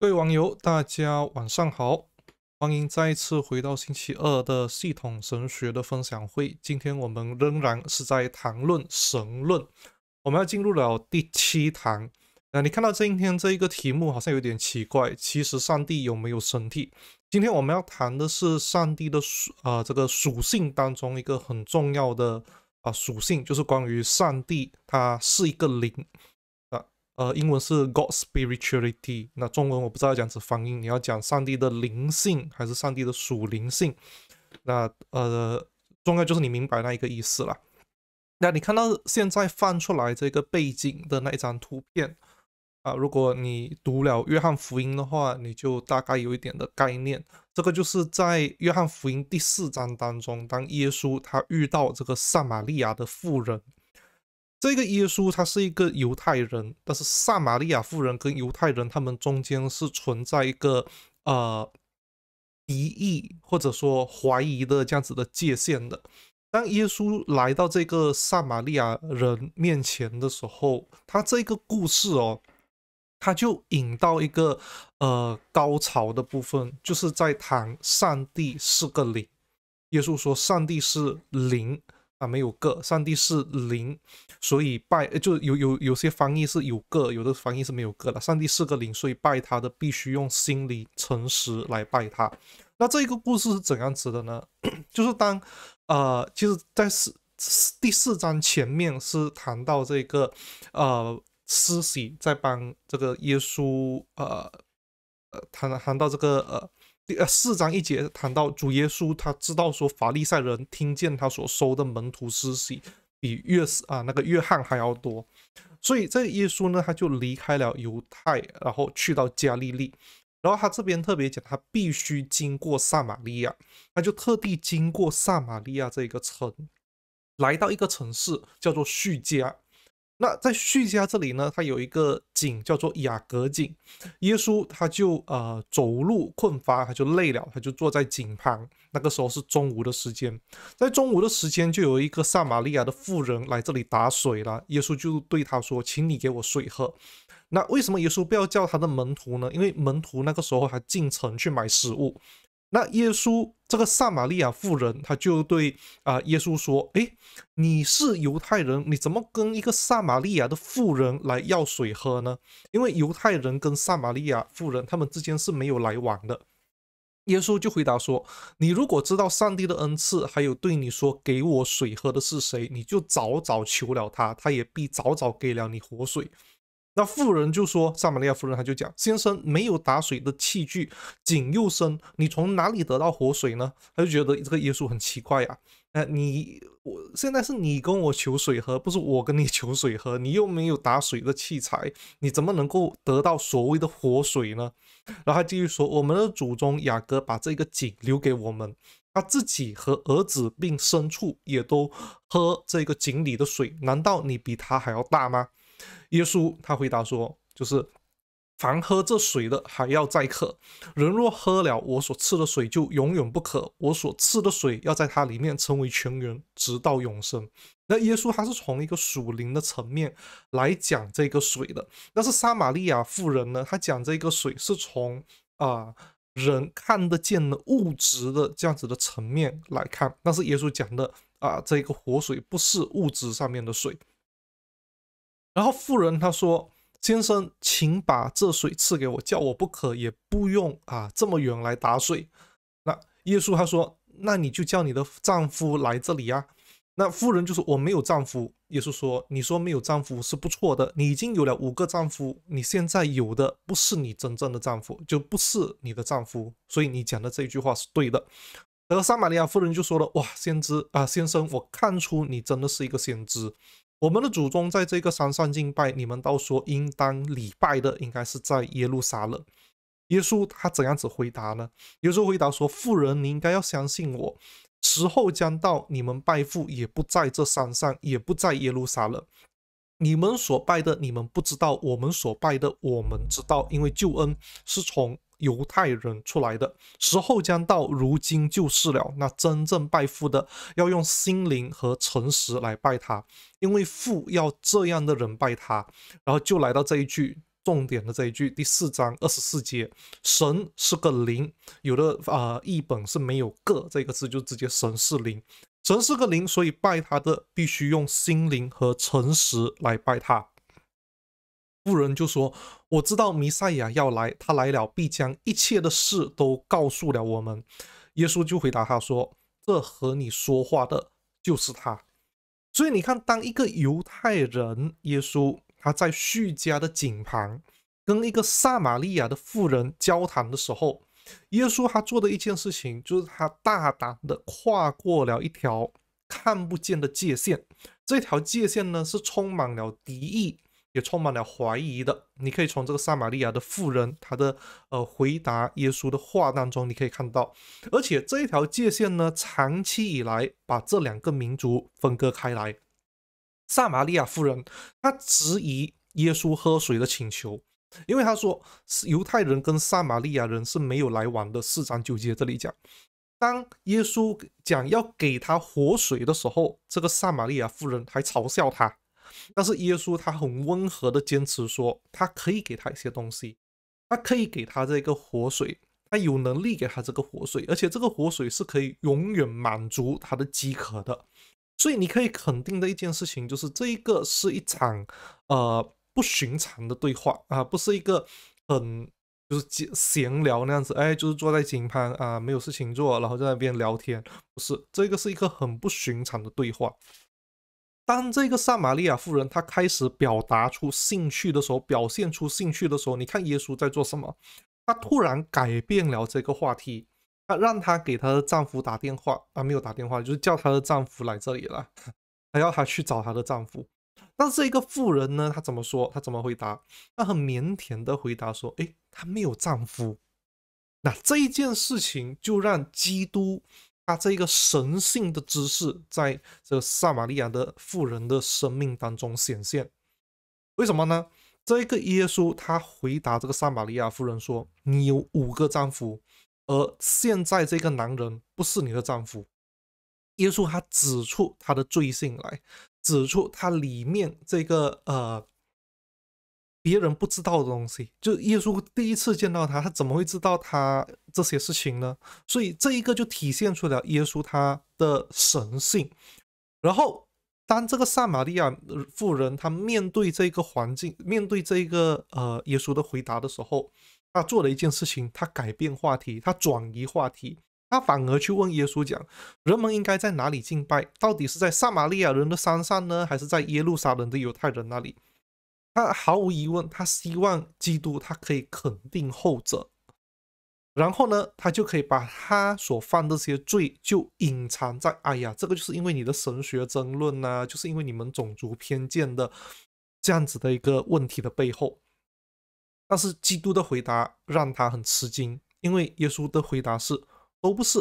各位网友，大家晚上好，欢迎再次回到星期二的系统神学的分享会。今天我们仍然是在谈论神论，我们要进入了第七堂。那你看到今天这一个题目好像有点奇怪，其实上帝有没有身体？今天我们要谈的是上帝的属啊这个属性当中一个很重要的啊属性，就是关于上帝，它是一个灵。呃，英文是 God's spirituality。那中文我不知道要样子翻译，你要讲上帝的灵性还是上帝的属灵性？那呃，重要就是你明白那一个意思了。那你看到现在放出来这个背景的那一张图片啊，如果你读了约翰福音的话，你就大概有一点的概念。这个就是在约翰福音第四章当中，当耶稣他遇到这个撒玛利亚的妇人。这个耶稣他是一个犹太人，但是撒玛利亚妇人跟犹太人他们中间是存在一个呃敌意或者说怀疑的这样子的界限的。当耶稣来到这个撒玛利亚人面前的时候，他这个故事哦，他就引到一个呃高潮的部分，就是在谈上帝是个灵。耶稣说：“上帝是灵。”啊，没有个，上帝是零，所以拜，就有有有些翻译是有个，有的翻译是没有个了。上帝是个零，所以拜他的必须用心理诚实来拜他。那这一个故事是怎样子的呢？就是当，呃，其实在四第四章前面是谈到这个，呃，施洗在帮这个耶稣，呃，呃，谈谈到这个，呃。第四章一节谈到主耶稣，他知道说法利赛人听见他所收的门徒施洗比约啊那个约翰还要多，所以这耶稣呢他就离开了犹太，然后去到加利利，然后他这边特别讲他必须经过撒玛利亚，他就特地经过撒玛利亚这个城，来到一个城市叫做叙加。那在叙加这里呢，它有一个井叫做雅各井。耶稣他就呃走路困乏，他就累了，他就坐在井旁。那个时候是中午的时间，在中午的时间就有一个撒玛利亚的妇人来这里打水了。耶稣就对他说：“请你给我水喝。”那为什么耶稣不要叫他的门徒呢？因为门徒那个时候还进城去买食物。那耶稣这个撒玛利亚妇人，他就对啊耶稣说：“哎，你是犹太人，你怎么跟一个撒玛利亚的妇人来要水喝呢？因为犹太人跟撒玛利亚妇人他们之间是没有来往的。”耶稣就回答说：“你如果知道上帝的恩赐，还有对你说给我水喝的是谁，你就早早求了他，他也必早早给了你活水。”那富人就说：“撒玛利亚夫人，他就讲，先生没有打水的器具，井又深，你从哪里得到活水呢？”他就觉得这个耶稣很奇怪呀。哎，你我现在是你跟我求水喝，不是我跟你求水喝，你又没有打水的器材，你怎么能够得到所谓的活水呢？然后他继续说：“我们的祖宗雅各把这个井留给我们，他自己和儿子并牲畜也都喝这个井里的水，难道你比他还要大吗？”耶稣他回答说：“就是凡喝这水的，还要再渴。人若喝了我所赐的水，就永远不渴。我所赐的水要在它里面成为泉源，直到永生。”那耶稣他是从一个属灵的层面来讲这个水的。但是撒玛利亚妇人呢，他讲这个水是从啊人看得见的物质的这样子的层面来看。但是耶稣讲的啊，这个活水不是物质上面的水。然后妇人他说：“先生，请把这水赐给我，叫我不渴也不用啊这么远来打水。”那耶稣他说：“那你就叫你的丈夫来这里啊。”那妇人就是我没有丈夫。耶稣说：“你说没有丈夫是不错的，你已经有了五个丈夫，你现在有的不是你真正的丈夫，就不是你的丈夫。所以你讲的这一句话是对的。”得撒玛利亚妇人就说了：“哇，先知啊，先生，我看出你真的是一个先知。”我们的祖宗在这个山上敬拜，你们倒说应当礼拜的，应该是在耶路撒冷。耶稣他怎样子回答呢？耶稣回答说：“富人，你应该要相信我，时候将到，你们拜父也不在这山上，也不在耶路撒冷。”你们所拜的，你们不知道；我们所拜的，我们知道。因为救恩是从犹太人出来的，时候将到，如今就是了。那真正拜父的，要用心灵和诚实来拜他，因为父要这样的人拜他。然后就来到这一句。重点的这一句，第四章二十四节，神是个灵，有的啊译本是没有个这个字，就直接神是灵，神是个灵，所以拜他的必须用心灵和诚实来拜他。妇人就说：“我知道弥赛亚要来，他来了必将一切的事都告诉了我们。”耶稣就回答他说：“这和你说话的就是他。”所以你看，当一个犹太人，耶稣。他在叙加的井旁跟一个撒玛利亚的妇人交谈的时候，耶稣他做的一件事情，就是他大胆的跨过了一条看不见的界限。这条界限呢，是充满了敌意，也充满了怀疑的。你可以从这个撒玛利亚的妇人她的呃回答耶稣的话当中，你可以看到。而且这一条界限呢，长期以来把这两个民族分割开来。撒玛利亚夫人，她质疑耶稣喝水的请求，因为她说犹太人跟撒玛利亚人是没有来往的。四章九节这里讲，当耶稣讲要给他活水的时候，这个撒玛利亚夫人还嘲笑他。但是耶稣他很温和的坚持说，他可以给他一些东西，他可以给他这个活水，他有能力给他这个活水，而且这个活水是可以永远满足他的饥渴的。所以你可以肯定的一件事情就是，这一个是一场，呃，不寻常的对话啊，不是一个很就是闲聊那样子，哎，就是坐在井旁啊，没有事情做，然后在那边聊天，不是，这个是一个很不寻常的对话。当这个撒玛利亚夫人她开始表达出兴趣的时候，表现出兴趣的时候，你看耶稣在做什么？他突然改变了这个话题。啊，让她给她的丈夫打电话啊，没有打电话，就是叫她的丈夫来这里了，还要她去找她的丈夫。那这一个妇人呢，她怎么说？她怎么回答？她很腼腆的回答说：“哎，她没有丈夫。”那这一件事情就让基督他这一个神性的知识，在这个撒玛利亚的妇人的生命当中显现。为什么呢？这个耶稣他回答这个撒玛利亚妇人说：“你有五个丈夫。”而现在这个男人不是你的丈夫，耶稣他指出他的罪性来，指出他里面这个呃别人不知道的东西。就耶稣第一次见到他，他怎么会知道他这些事情呢？所以这一个就体现出了耶稣他的神性。然后当这个撒玛利亚妇人她面对这个环境，面对这个呃耶稣的回答的时候。他做了一件事情，他改变话题，他转移话题，他反而去问耶稣讲：人们应该在哪里敬拜？到底是在撒玛利亚人的山上呢，还是在耶路撒冷的犹太人那里？他毫无疑问，他希望基督他可以肯定后者，然后呢，他就可以把他所犯的这些罪就隐藏在：哎呀，这个就是因为你的神学争论呐，就是因为你们种族偏见的这样子的一个问题的背后。但是基督的回答让他很吃惊，因为耶稣的回答是：“都不是。”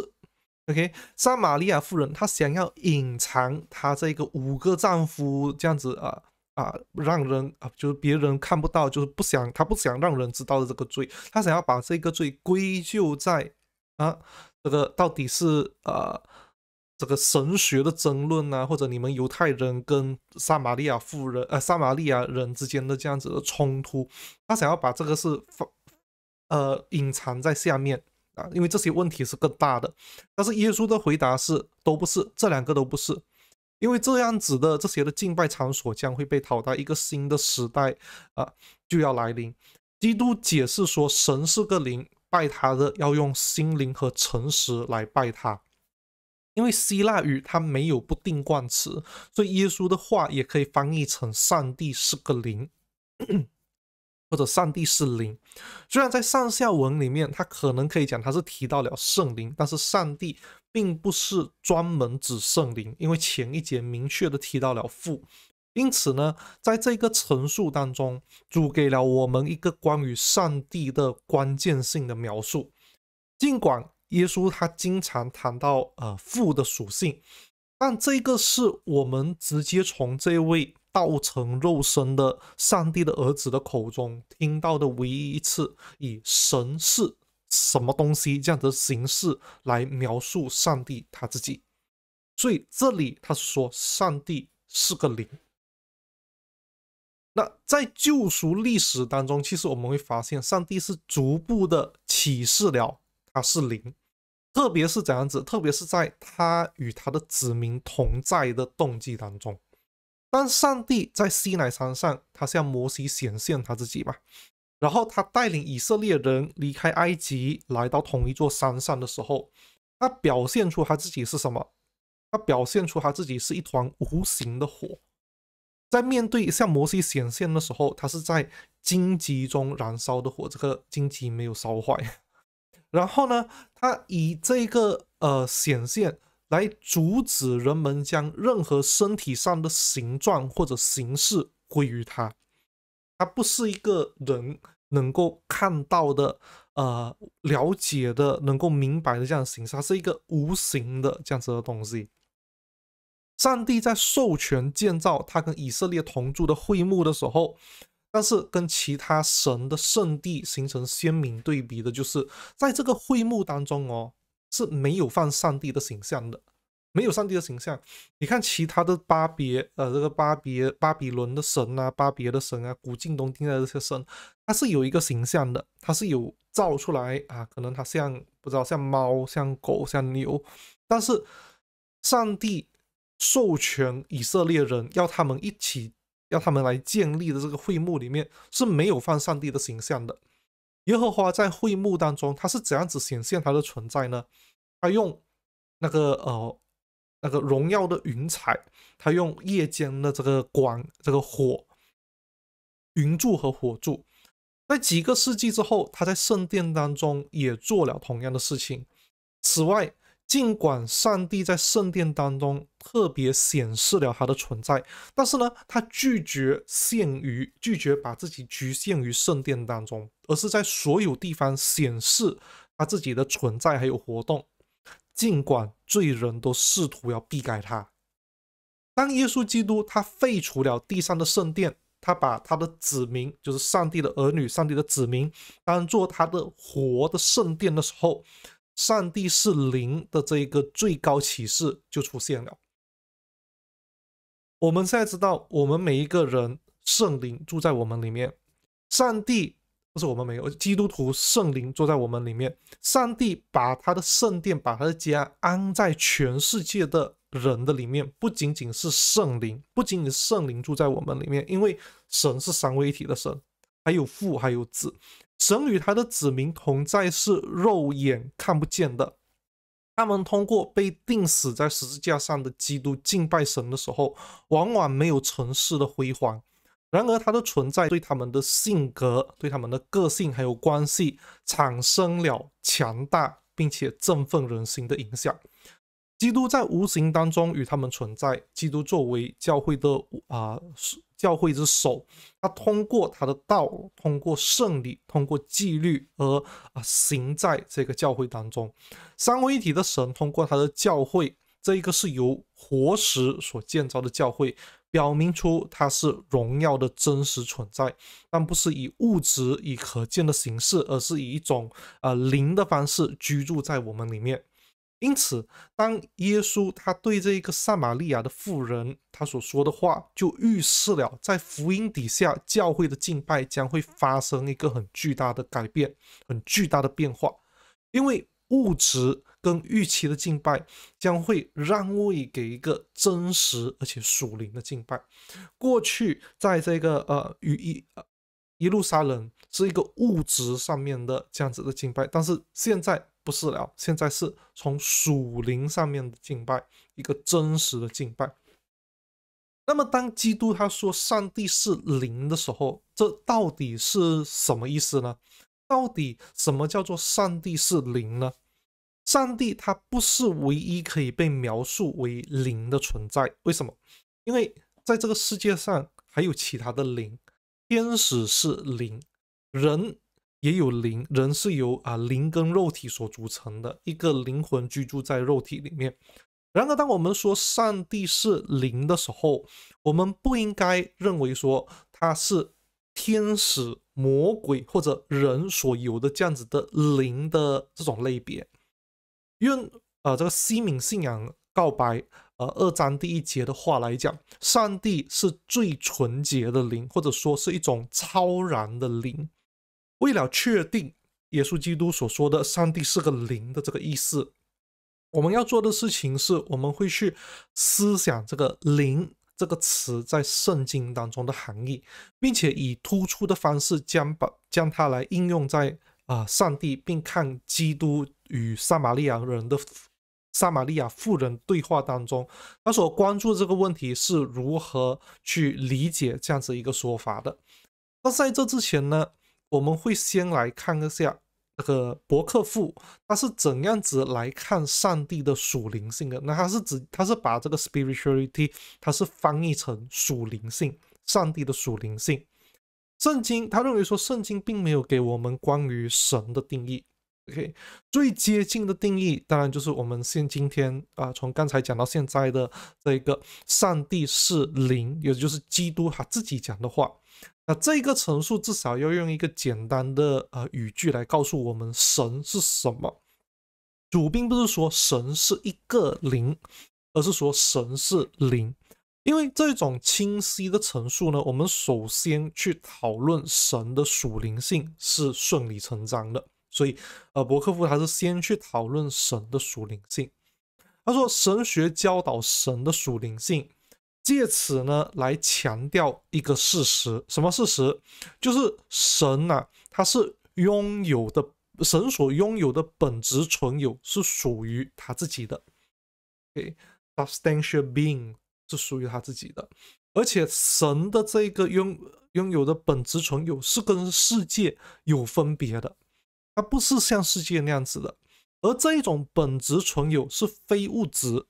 OK，撒玛利亚妇人她想要隐藏她这个五个丈夫这样子啊啊，让人啊就是别人看不到，就是不想她不想让人知道的这个罪，她想要把这个罪归咎在啊这个到底是呃。这个神学的争论啊，或者你们犹太人跟撒玛利亚妇人、呃撒玛利亚人之间的这样子的冲突，他想要把这个是放，呃隐藏在下面啊，因为这些问题是更大的。但是耶稣的回答是都不是，这两个都不是，因为这样子的这些的敬拜场所将会被淘汰，一个新的时代啊就要来临。基督解释说，神是个灵，拜他的要用心灵和诚实来拜他。因为希腊语它没有不定冠词，所以耶稣的话也可以翻译成“上帝是个灵”，或者“上帝是灵”。虽然在上下文里面，它可能可以讲它是提到了圣灵，但是上帝并不是专门指圣灵，因为前一节明确的提到了父。因此呢，在这个陈述当中，主给了我们一个关于上帝的关键性的描述，尽管。耶稣他经常谈到呃父的属性，但这个是我们直接从这位道成肉身的上帝的儿子的口中听到的唯一一次以神是什么东西这样的形式来描述上帝他自己。所以这里他说上帝是个灵。那在救赎历史当中，其实我们会发现上帝是逐步的启示了。他是零，特别是怎样子？特别是在他与他的子民同在的动机当中。当上帝在西奈山上，他向摩西显现他自己嘛？然后他带领以色列人离开埃及，来到同一座山上的时候，他表现出他自己是什么？他表现出他自己是一团无形的火。在面对向摩西显现的时候，他是在荆棘中燃烧的火，这个荆棘没有烧坏。然后呢，他以这个呃显现来阻止人们将任何身体上的形状或者形式归于他，他不是一个人能够看到的、呃了解的、能够明白的这样的形式，他是一个无形的这样子的东西。上帝在授权建造他跟以色列同住的会幕的时候。但是跟其他神的圣地形成鲜明对比的，就是在这个会幕当中哦，是没有放上帝的形象的，没有上帝的形象。你看其他的巴别，呃，这个巴别、巴比伦的神啊，巴别的神啊，古近东地的这些神，它是有一个形象的，它是有造出来啊，可能它像不知道像猫、像狗、像牛，但是上帝授权以色列人要他们一起。让他们来建立的这个会幕里面是没有放上帝的形象的。耶和华在会幕当中，他是怎样子显现他的存在呢？他用那个呃那个荣耀的云彩，他用夜间的这个光这个火云柱和火柱。在几个世纪之后，他在圣殿当中也做了同样的事情。此外，尽管上帝在圣殿当中特别显示了他的存在，但是呢，他拒绝限于拒绝把自己局限于圣殿当中，而是在所有地方显示他自己的存在还有活动。尽管罪人都试图要避开他，当耶稣基督他废除了地上的圣殿，他把他的子民，就是上帝的儿女、上帝的子民，当做他的活的圣殿的时候。上帝是灵的这一个最高启示就出现了。我们现在知道，我们每一个人圣灵住在我们里面。上帝不是我们没有基督徒，圣灵住在我们里面。上帝把他的圣殿，把他的家安在全世界的人的里面，不仅仅是圣灵，不仅仅圣灵住在我们里面，因为神是三位一体的神，还有父，还有子。神与他的子民同在是肉眼看不见的。他们通过被钉死在十字架上的基督敬拜神的时候，往往没有城市的辉煌。然而，他的存在对他们的性格、对他们的个性还有关系产生了强大并且振奋人心的影响。基督在无形当中与他们存在。基督作为教会的啊是。教会之手，他通过他的道，通过圣礼，通过纪律而啊行在这个教会当中。三位一体的神通过他的教会，这一个是由活石所建造的教会，表明出它是荣耀的真实存在，但不是以物质、以可见的形式，而是以一种啊灵的方式居住在我们里面。因此，当耶稣他对这一个撒玛利亚的妇人他所说的话，就预示了在福音底下教会的敬拜将会发生一个很巨大的改变，很巨大的变化，因为物质跟预期的敬拜将会让位给一个真实而且属灵的敬拜。过去在这个呃，与一呃一路杀人。是一个物质上面的这样子的敬拜，但是现在不是了，现在是从属灵上面的敬拜，一个真实的敬拜。那么，当基督他说上帝是灵的时候，这到底是什么意思呢？到底什么叫做上帝是灵呢？上帝他不是唯一可以被描述为灵的存在，为什么？因为在这个世界上还有其他的灵，天使是灵。人也有灵，人是由啊灵跟肉体所组成的一个灵魂居住在肉体里面。然而，当我们说上帝是灵的时候，我们不应该认为说他是天使、魔鬼或者人所有的这样子的灵的这种类别。用呃这个西敏信仰告白呃二章第一节的话来讲，上帝是最纯洁的灵，或者说是一种超然的灵。为了确定耶稣基督所说的“上帝是个灵”的这个意思，我们要做的事情是我们会去思想这个“灵”这个词在圣经当中的含义，并且以突出的方式将把将它来应用在啊上帝，并看基督与撒玛利亚人的撒玛利亚妇人对话当中，他所关注的这个问题是如何去理解这样子一个说法的。那在这之前呢？我们会先来看一下这个伯克富他是怎样子来看上帝的属灵性的。那他是指他是把这个 spirituality，他是翻译成属灵性，上帝的属灵性。圣经他认为说，圣经并没有给我们关于神的定义。OK，最接近的定义，当然就是我们现今天啊，从刚才讲到现在的这一个，上帝是灵，也就是基督他自己讲的话。那这个陈述至少要用一个简单的呃语句来告诉我们神是什么。主并不是说神是一个灵，而是说神是灵。因为这种清晰的陈述呢，我们首先去讨论神的属灵性是顺理成章的。所以，呃，伯克夫还是先去讨论神的属灵性。他说，神学教导神的属灵性。借此呢，来强调一个事实：什么事实？就是神呐，他是拥有的，神所拥有的本质存有是属于他自己的。诶，substantial being 是属于他自己的。而且，神的这个拥拥有的本质存有是跟世界有分别的，它不是像世界那样子的。而这一种本质存有是非物质。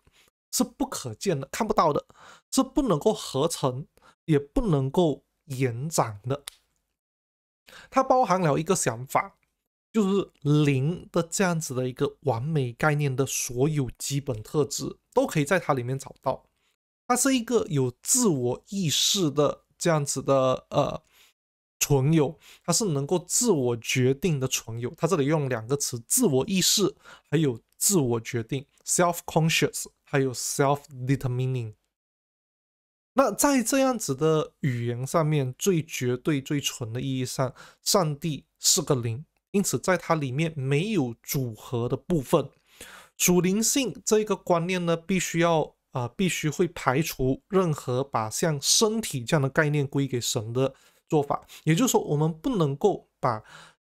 是不可见的，看不到的，是不能够合成，也不能够延展的。它包含了一个想法，就是零的这样子的一个完美概念的所有基本特质都可以在它里面找到。它是一个有自我意识的这样子的呃存有，它是能够自我决定的存有。它这里用两个词：自我意识，还有自我决定 （self-conscious）。还有 self-determining。那在这样子的语言上面，最绝对、最纯的意义上，上帝是个灵，因此在它里面没有组合的部分。主灵性这个观念呢，必须要啊，必须会排除任何把像身体这样的概念归给神的做法。也就是说，我们不能够把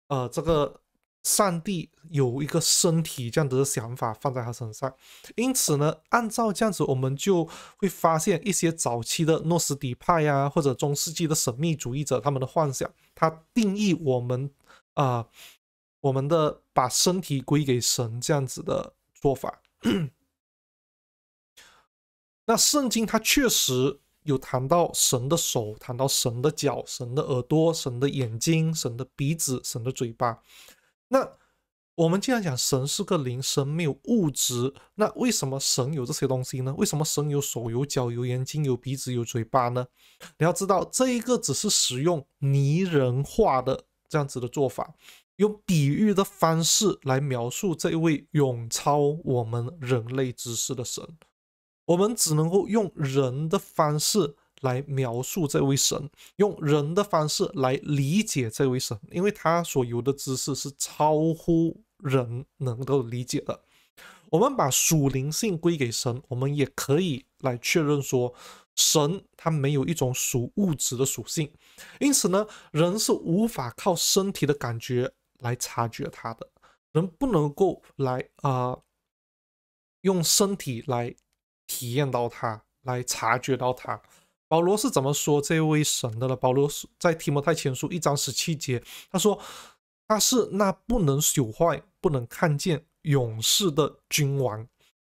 呃这个。上帝有一个身体，这样子的想法放在他身上，因此呢，按照这样子，我们就会发现一些早期的诺斯底派呀，或者中世纪的神秘主义者他们的幻想，他定义我们啊，我们的把身体归给神这样子的做法。那圣经它确实有谈到神的手，谈到神的脚，神的耳朵，神的眼睛，神的鼻子，神的嘴巴。那我们既然讲神是个灵，神没有物质，那为什么神有这些东西呢？为什么神有手有脚有眼睛有鼻子有嘴巴呢？你要知道，这一个只是使用拟人化的这样子的做法，用比喻的方式来描述这位永超我们人类知识的神，我们只能够用人的方式。来描述这位神，用人的方式来理解这位神，因为他所有的知识是超乎人能够理解的。我们把属灵性归给神，我们也可以来确认说，神他没有一种属物质的属性。因此呢，人是无法靠身体的感觉来察觉他的，人不能够来啊，用身体来体验到他，来察觉到他。保罗是怎么说这位神的呢？保罗在提摩太前书一章十七节，他说：“他是那不能朽坏、不能看见、永世的君王，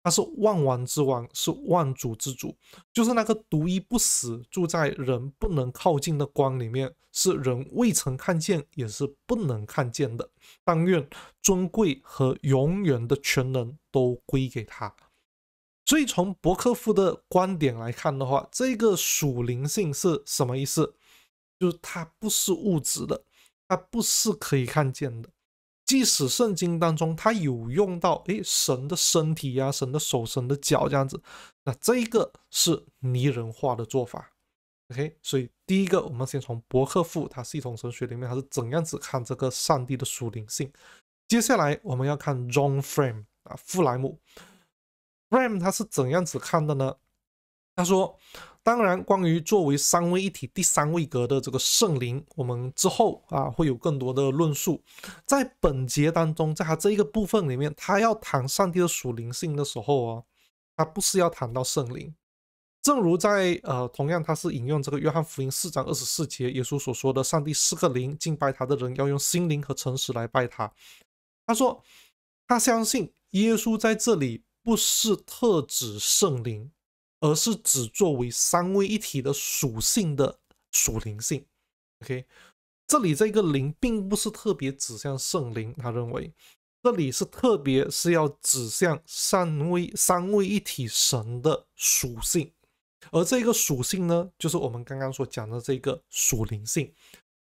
他是万王之王，是万主之主，就是那个独一不死、住在人不能靠近的光里面，是人未曾看见，也是不能看见的。但愿尊贵和永远的权能都归给他。”所以从伯克夫的观点来看的话，这个属灵性是什么意思？就是它不是物质的，它不是可以看见的。即使圣经当中它有用到，诶，神的身体呀，神的手，神的脚这样子，那这个是拟人化的做法。OK，所以第一个，我们先从伯克夫他系统神学里面他是怎样子看这个上帝的属灵性。接下来我们要看 John Frame 啊，富莱姆。Ram 他是怎样子看的呢？他说：“当然，关于作为三位一体第三位格的这个圣灵，我们之后啊会有更多的论述。在本节当中，在他这一个部分里面，他要谈上帝的属灵性的时候啊，他不是要谈到圣灵。正如在呃，同样他是引用这个约翰福音四章二十四节，耶稣所说的‘上帝是个灵，敬拜他的人要用心灵和诚实来拜他’。他说，他相信耶稣在这里。”不是特指圣灵，而是指作为三位一体的属性的属灵性。OK，这里这个灵并不是特别指向圣灵，他认为这里是特别是要指向三位三位一体神的属性，而这个属性呢，就是我们刚刚所讲的这个属灵性。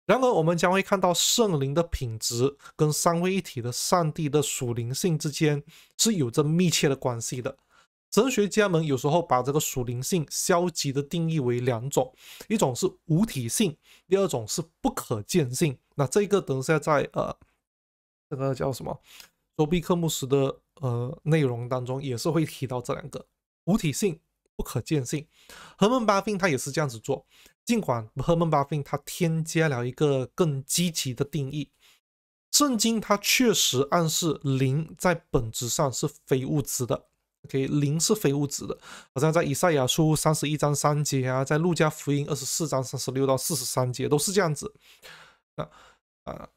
然而，我们将会看到圣灵的品质跟三位一体的上帝的属灵性之间是有着密切的关系的。神学家们有时候把这个属灵性消极的定义为两种：一种是无体性，第二种是不可见性。那这个等一下在呃这个叫什么罗必克牧师的呃内容当中也是会提到这两个无体性、不可见性。何文巴宾他也是这样子做。尽管 h e r m a n b a f i n 他添加了一个更积极的定义。圣经它确实暗示灵在本质上是非物质的。OK，灵是非物质的，好像在以赛亚书三十一章三节啊，在路加福音二十四章三十六到四十三节都是这样子。啊啊，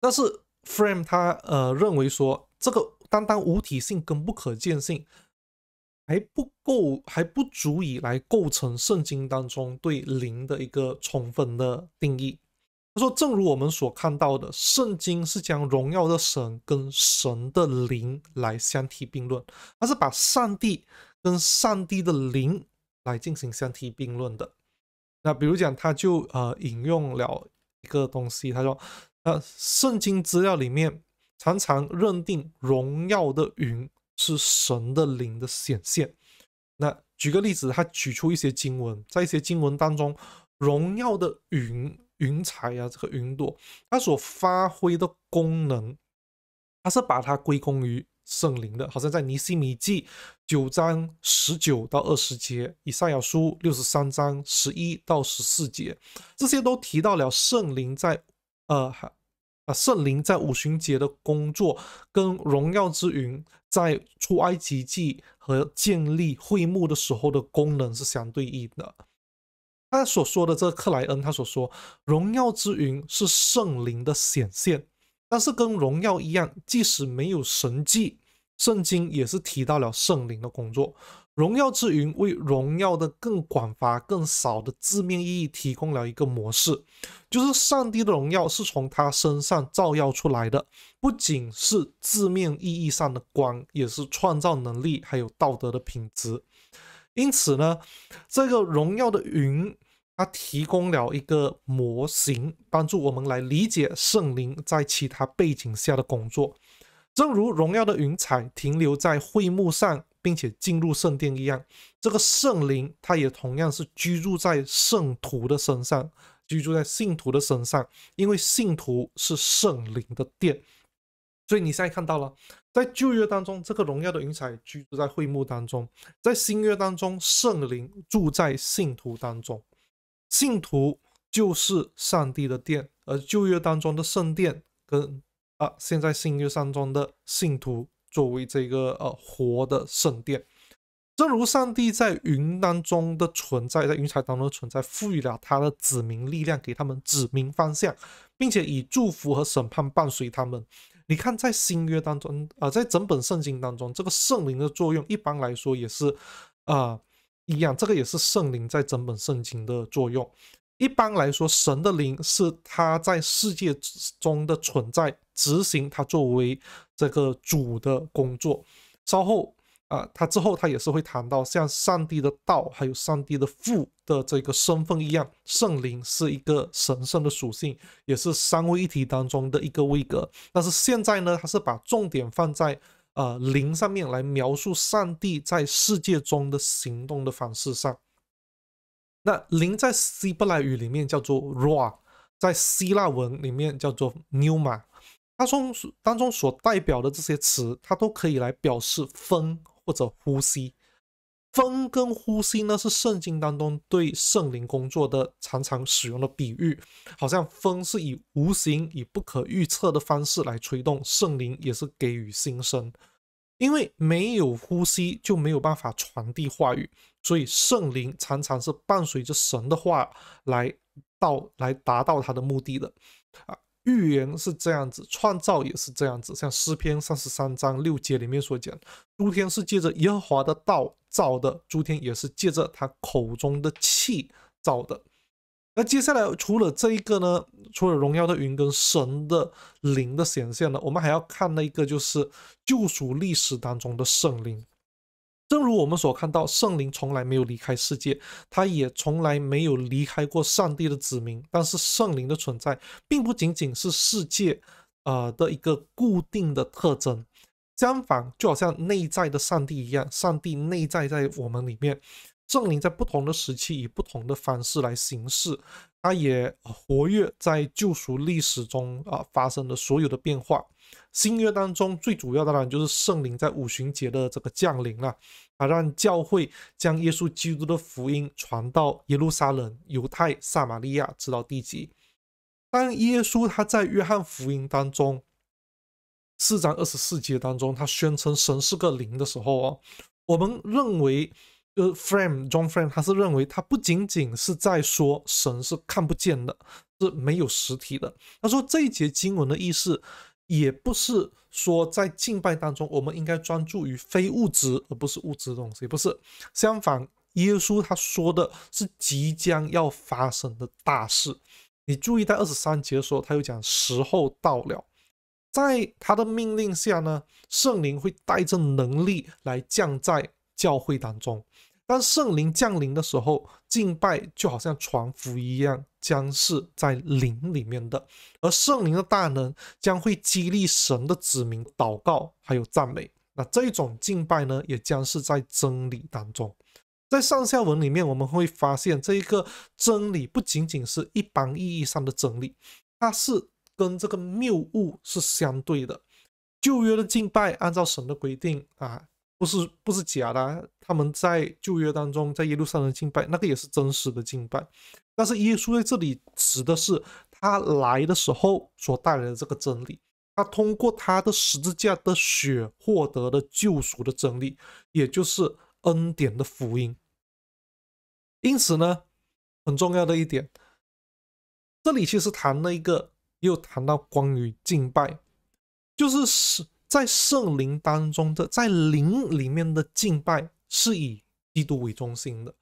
但是 Frame 他呃认为说，这个单单无体性跟不可见性。还不够，还不足以来构成圣经当中对灵的一个充分的定义。他说：“正如我们所看到的，圣经是将荣耀的神跟神的灵来相提并论，它是把上帝跟上帝的灵来进行相提并论的。那比如讲，他就呃引用了一个东西，他说：‘呃，圣经资料里面常常认定荣耀的云。’”是神的灵的显现。那举个例子，他举出一些经文，在一些经文当中，荣耀的云云彩啊，这个云朵，它所发挥的功能，他是把它归功于圣灵的。好像在尼西米记九章十九到二十节，以赛亚书六十三章十一到十四节，这些都提到了圣灵在呃啊，圣灵在五旬节的工作跟荣耀之云在出埃及记和建立会幕的时候的功能是相对应的。他所说的这个克莱恩，他所说荣耀之云是圣灵的显现，但是跟荣耀一样，即使没有神迹，圣经也是提到了圣灵的工作。荣耀之云为荣耀的更广发、更少的字面意义提供了一个模式，就是上帝的荣耀是从他身上照耀出来的，不仅是字面意义上的光，也是创造能力，还有道德的品质。因此呢，这个荣耀的云，它提供了一个模型，帮助我们来理解圣灵在其他背景下的工作。正如荣耀的云彩停留在会幕上。并且进入圣殿一样，这个圣灵他也同样是居住在圣徒的身上，居住在信徒的身上，因为信徒是圣灵的殿。所以你现在看到了，在旧约当中，这个荣耀的云彩居住在会幕当中；在新约当中，圣灵住在信徒当中，信徒就是上帝的殿。而旧约当中的圣殿跟啊，现在新约当中的信徒。作为这个呃活的圣殿，正如上帝在云当中的存在，在云彩当中的存在，赋予了他的子民力量，给他们指明方向，并且以祝福和审判伴随他们。你看，在新约当中，啊，在整本圣经当中，这个圣灵的作用一般来说也是啊一样，这个也是圣灵在整本圣经的作用。一般来说，神的灵是他在世界中的存在，执行他作为。这个主的工作，稍后啊，他之后他也是会谈到像上帝的道，还有上帝的父的这个身份一样，圣灵是一个神圣的属性，也是三位一体当中的一个位格。但是现在呢，他是把重点放在呃灵上面来描述上帝在世界中的行动的方式上。那灵在希伯来语里面叫做 r a 在希腊文里面叫做 n e w m a 它中当中所代表的这些词，它都可以来表示风或者呼吸。风跟呼吸呢，是圣经当中对圣灵工作的常常使用的比喻。好像风是以无形、以不可预测的方式来吹动圣灵，也是给予新生。因为没有呼吸就没有办法传递话语，所以圣灵常常是伴随着神的话来到来达到他的目的的啊。预言是这样子，创造也是这样子。像诗篇三十三章六节里面所讲，诸天是借着耶和华的道造的，诸天也是借着他口中的气造的。那接下来除了这一个呢，除了荣耀的云跟神的灵的显现呢，我们还要看那一个就是救赎历史当中的圣灵。正如我们所看到，圣灵从来没有离开世界，他也从来没有离开过上帝的子民。但是，圣灵的存在并不仅仅是世界，呃，的一个固定的特征。相反，就好像内在的上帝一样，上帝内在在我们里面。圣灵在不同的时期以不同的方式来行事，它也活跃在救赎历史中啊发生的所有的变化。新约当中最主要的当然就是圣灵在五旬节的这个降临了啊，让教会将耶稣基督的福音传到耶路撒冷、犹太、撒玛利亚直到地极。但耶稣他在约翰福音当中四章二十四节当中，他宣称神是个灵的时候哦，我们认为。就是 f r a m e John f r a m e 他是认为他不仅仅是在说神是看不见的，是没有实体的。他说这一节经文的意思，也不是说在敬拜当中我们应该专注于非物质，而不是物质的东西，不是。相反，耶稣他说的是即将要发生的大事。你注意在二十三节的时候，他又讲时候到了，在他的命令下呢，圣灵会带着能力来降在。教会当中，当圣灵降临的时候，敬拜就好像传福一样，将是在灵里面的；而圣灵的大能将会激励神的子民祷告，还有赞美。那这一种敬拜呢，也将是在真理当中。在上下文里面，我们会发现，这一个真理不仅仅是一般意义上的真理，它是跟这个谬误是相对的。旧约的敬拜，按照神的规定啊。不是，不是假的。他们在旧约当中，在耶路撒冷敬拜，那个也是真实的敬拜。但是耶稣在这里指的是他来的时候所带来的这个真理，他通过他的十字架的血获得的救赎的真理，也就是恩典的福音。因此呢，很重要的一点，这里其实谈了一个，又谈到关于敬拜，就是是。在圣灵当中的，在灵里面的敬拜是以基督为中心的，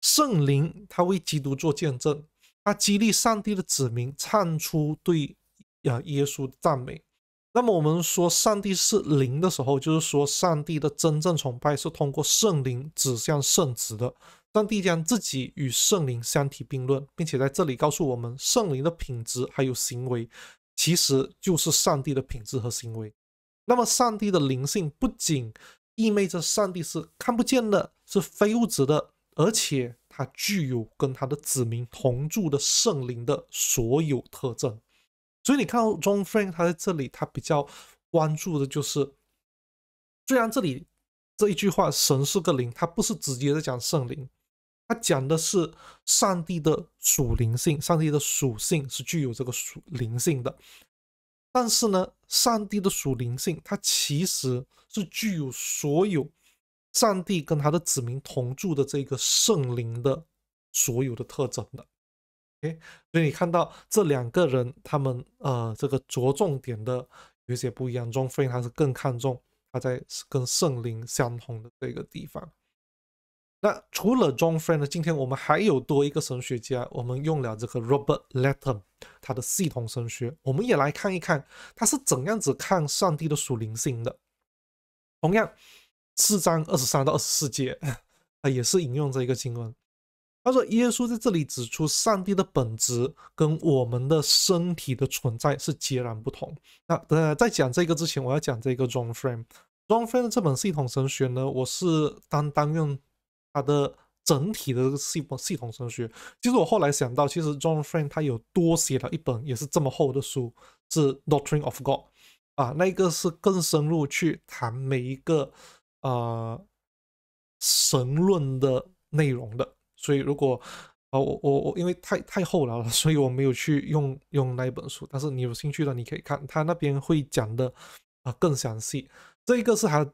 圣灵他为基督做见证，他激励上帝的子民唱出对呃耶稣的赞美。那么我们说上帝是灵的时候，就是说上帝的真正崇拜是通过圣灵指向圣子的。上帝将自己与圣灵相提并论，并且在这里告诉我们，圣灵的品质还有行为，其实就是上帝的品质和行为。那么，上帝的灵性不仅意味着上帝是看不见的，是非物质的，而且它具有跟他的子民同住的圣灵的所有特征。所以，你看到 John Frank 他在这里，他比较关注的就是，虽然这里这一句话“神是个灵”，他不是直接在讲圣灵，他讲的是上帝的属灵性。上帝的属性是具有这个属灵性的。但是呢，上帝的属灵性，它其实是具有所有上帝跟他的子民同住的这个圣灵的所有的特征的。哎，所以你看到这两个人，他们呃这个着重点的有些不一样。John f r 他是更看重他在跟圣灵相同的这个地方。那除了 John f r a n e 呢？今天我们还有多一个神学家，我们用了这个 Robert Lethem 他的系统神学，我们也来看一看他是怎样子看上帝的属灵性的。同样，四章二十三到二十四节啊，也是引用这一个经文。他说耶稣在这里指出上帝的本质跟我们的身体的存在是截然不同。那呃，在讲这个之前，我要讲这个 John Frame John Frame 这本系统神学呢，我是单单用。它的整体的这个系系统程序。其实我后来想到，其实 John Frame 他有多写了一本也是这么厚的书，是《Doctrine of God》啊，那个是更深入去谈每一个呃神论的内容的。所以如果啊，我我我因为太太厚了，所以我没有去用用那一本书。但是你有兴趣的，你可以看他那边会讲的啊更详细。这一个是他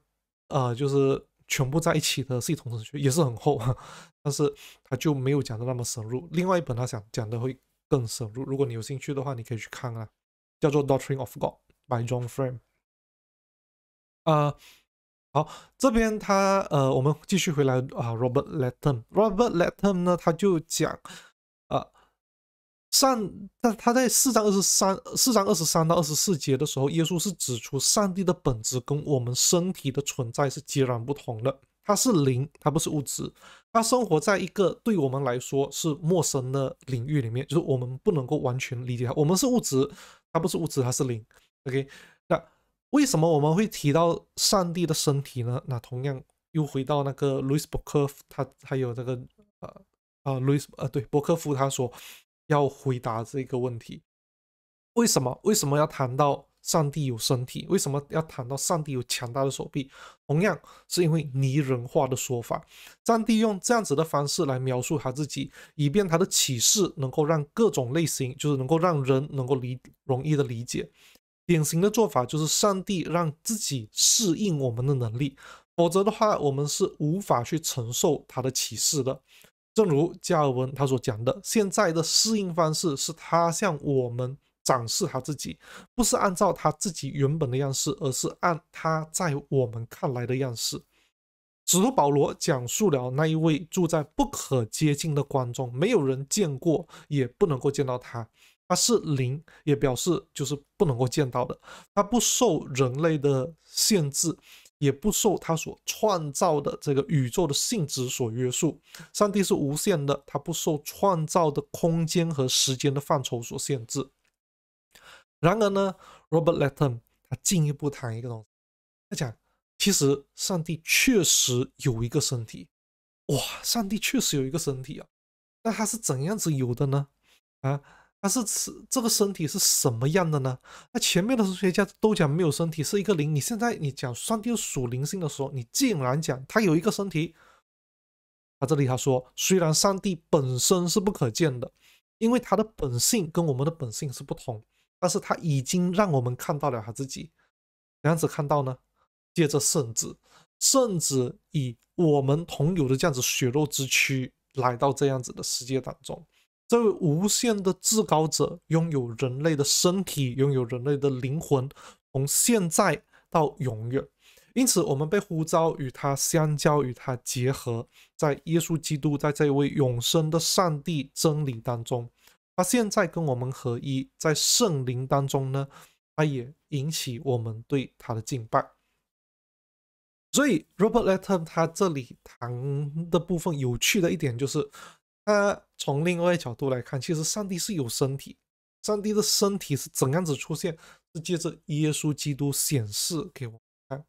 呃，就是。全部在一起的系统程学也是很厚，但是他就没有讲的那么深入。另外一本他想讲的会更深入，如果你有兴趣的话，你可以去看看，叫做《Doctrine of God》by John Frame。呃，好，这边他呃，我们继续回来啊，Robert Lethem。Robert Lethem 呢，他就讲。上，他他在四章二十三、四章二十三到二十四节的时候，耶稣是指出上帝的本质跟我们身体的存在是截然不同的。它是灵，它不是物质，它生活在一个对我们来说是陌生的领域里面，就是我们不能够完全理解它。我们是物质，它不是物质，它是灵。OK，那为什么我们会提到上帝的身体呢？那同样又回到那个鲁斯伯克，他还有这个呃呃鲁斯呃对伯克夫他说。要回答这个问题，为什么为什么要谈到上帝有身体？为什么要谈到上帝有强大的手臂？同样是因为拟人化的说法，上帝用这样子的方式来描述他自己，以便他的启示能够让各种类型，就是能够让人能够理容易的理解。典型的做法就是上帝让自己适应我们的能力，否则的话，我们是无法去承受他的启示的。正如加尔文他所讲的，现在的适应方式是他向我们展示他自己，不是按照他自己原本的样式，而是按他在我们看来的样式。使徒保罗讲述了那一位住在不可接近的观众，没有人见过，也不能够见到他。他是灵，也表示就是不能够见到的。他不受人类的限制。也不受他所创造的这个宇宙的性质所约束。上帝是无限的，他不受创造的空间和时间的范畴所限制。然而呢，Robert Latin 他进一步谈一个东西，他讲，其实上帝确实有一个身体。哇，上帝确实有一个身体啊！那他是怎样子有的呢？啊？他是此这个身体是什么样的呢？那前面的数学家都讲没有身体是一个零，你现在你讲上帝属灵性的时候，你竟然讲他有一个身体。他这里他说，虽然上帝本身是不可见的，因为他的本性跟我们的本性是不同，但是他已经让我们看到了他自己。怎样子看到呢？借着圣子，圣子以我们同有的这样子血肉之躯来到这样子的世界当中。这位无限的至高者拥有人类的身体，拥有人类的灵魂，从现在到永远。因此，我们被呼召与他相交，与他结合，在耶稣基督，在这位永生的上帝真理当中。他现在跟我们合一，在圣灵当中呢，他也引起我们对他的敬拜。所以，Robert Letter 他这里谈的部分有趣的一点就是。那从另外一角度来看，其实上帝是有身体，上帝的身体是怎样子出现？是借着耶稣基督显示给我看。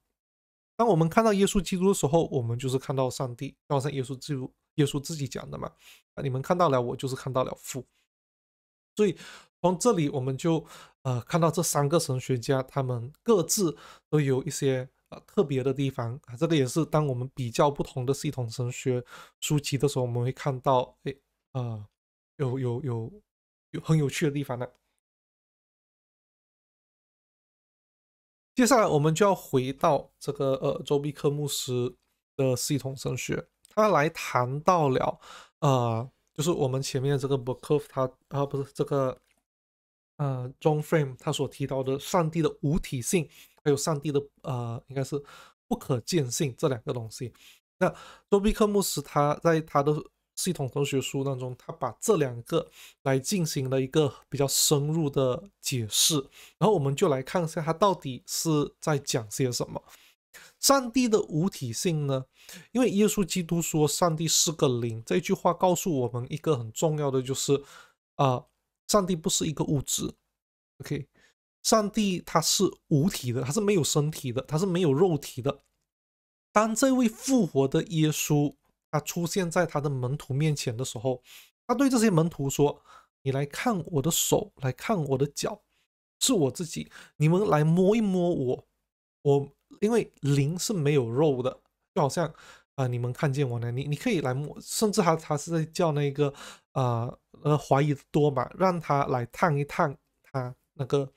当我们看到耶稣基督的时候，我们就是看到上帝。就像耶稣基督，耶稣自己讲的嘛。啊，你们看到了，我就是看到了父。所以从这里，我们就呃看到这三个神学家，他们各自都有一些。啊，特别的地方啊，这个也是当我们比较不同的系统神学书籍的时候，我们会看到，哎，啊，有有有有很有趣的地方呢。接下来我们就要回到这个呃，周必克牧师的系统神学，他来谈到了，呃，就是我们前面这个 b o o k o 夫他啊，不是这个呃，John Frame 他所提到的上帝的无体性。还有上帝的呃，应该是不可见性这两个东西。那多比克牧师他在他的系统神学书当中，他把这两个来进行了一个比较深入的解释。然后我们就来看一下他到底是在讲些什么。上帝的无体性呢？因为耶稣基督说上帝是个灵，这句话告诉我们一个很重要的就是啊，上帝不是一个物质。OK。上帝他是无体的，他是没有身体的，他是没有肉体的。当这位复活的耶稣他出现在他的门徒面前的时候，他对这些门徒说：“你来看我的手，来看我的脚，是我自己。你们来摸一摸我，我因为灵是没有肉的，就好像啊，你们看见我呢，你你可以来摸。甚至他他是在叫那个啊呃怀疑的多嘛，让他来探一探他那个。”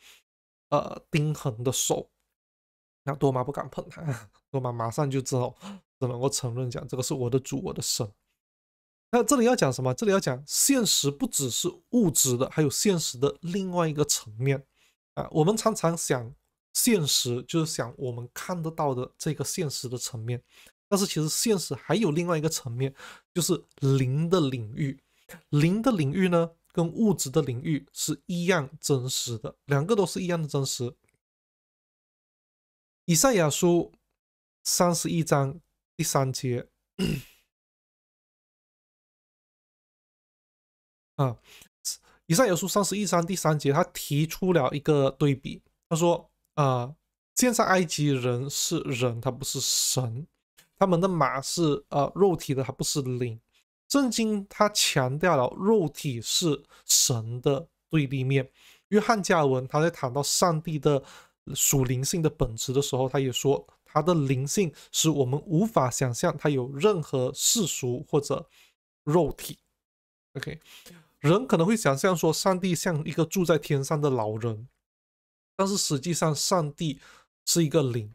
呃，丁恒的手，那多玛不敢碰他，多玛马上就知道，只能够承认讲，这个是我的主，我的神。那这里要讲什么？这里要讲，现实不只是物质的，还有现实的另外一个层面啊。我们常常想，现实就是想我们看得到的这个现实的层面，但是其实现实还有另外一个层面，就是灵的领域。灵的领域呢？跟物质的领域是一样真实的，两个都是一样的真实。以上亚书三十一章第三节，啊，以上亚书三十一章第三节，他提出了一个对比，他说啊，现在埃及人是人，他不是神，他们的马是呃肉体的，他不是灵。圣经它强调了肉体是神的对立面。约翰加尔文他在谈到上帝的属灵性的本质的时候，他也说，他的灵性是我们无法想象他有任何世俗或者肉体。OK，人可能会想象说，上帝像一个住在天上的老人，但是实际上，上帝是一个灵。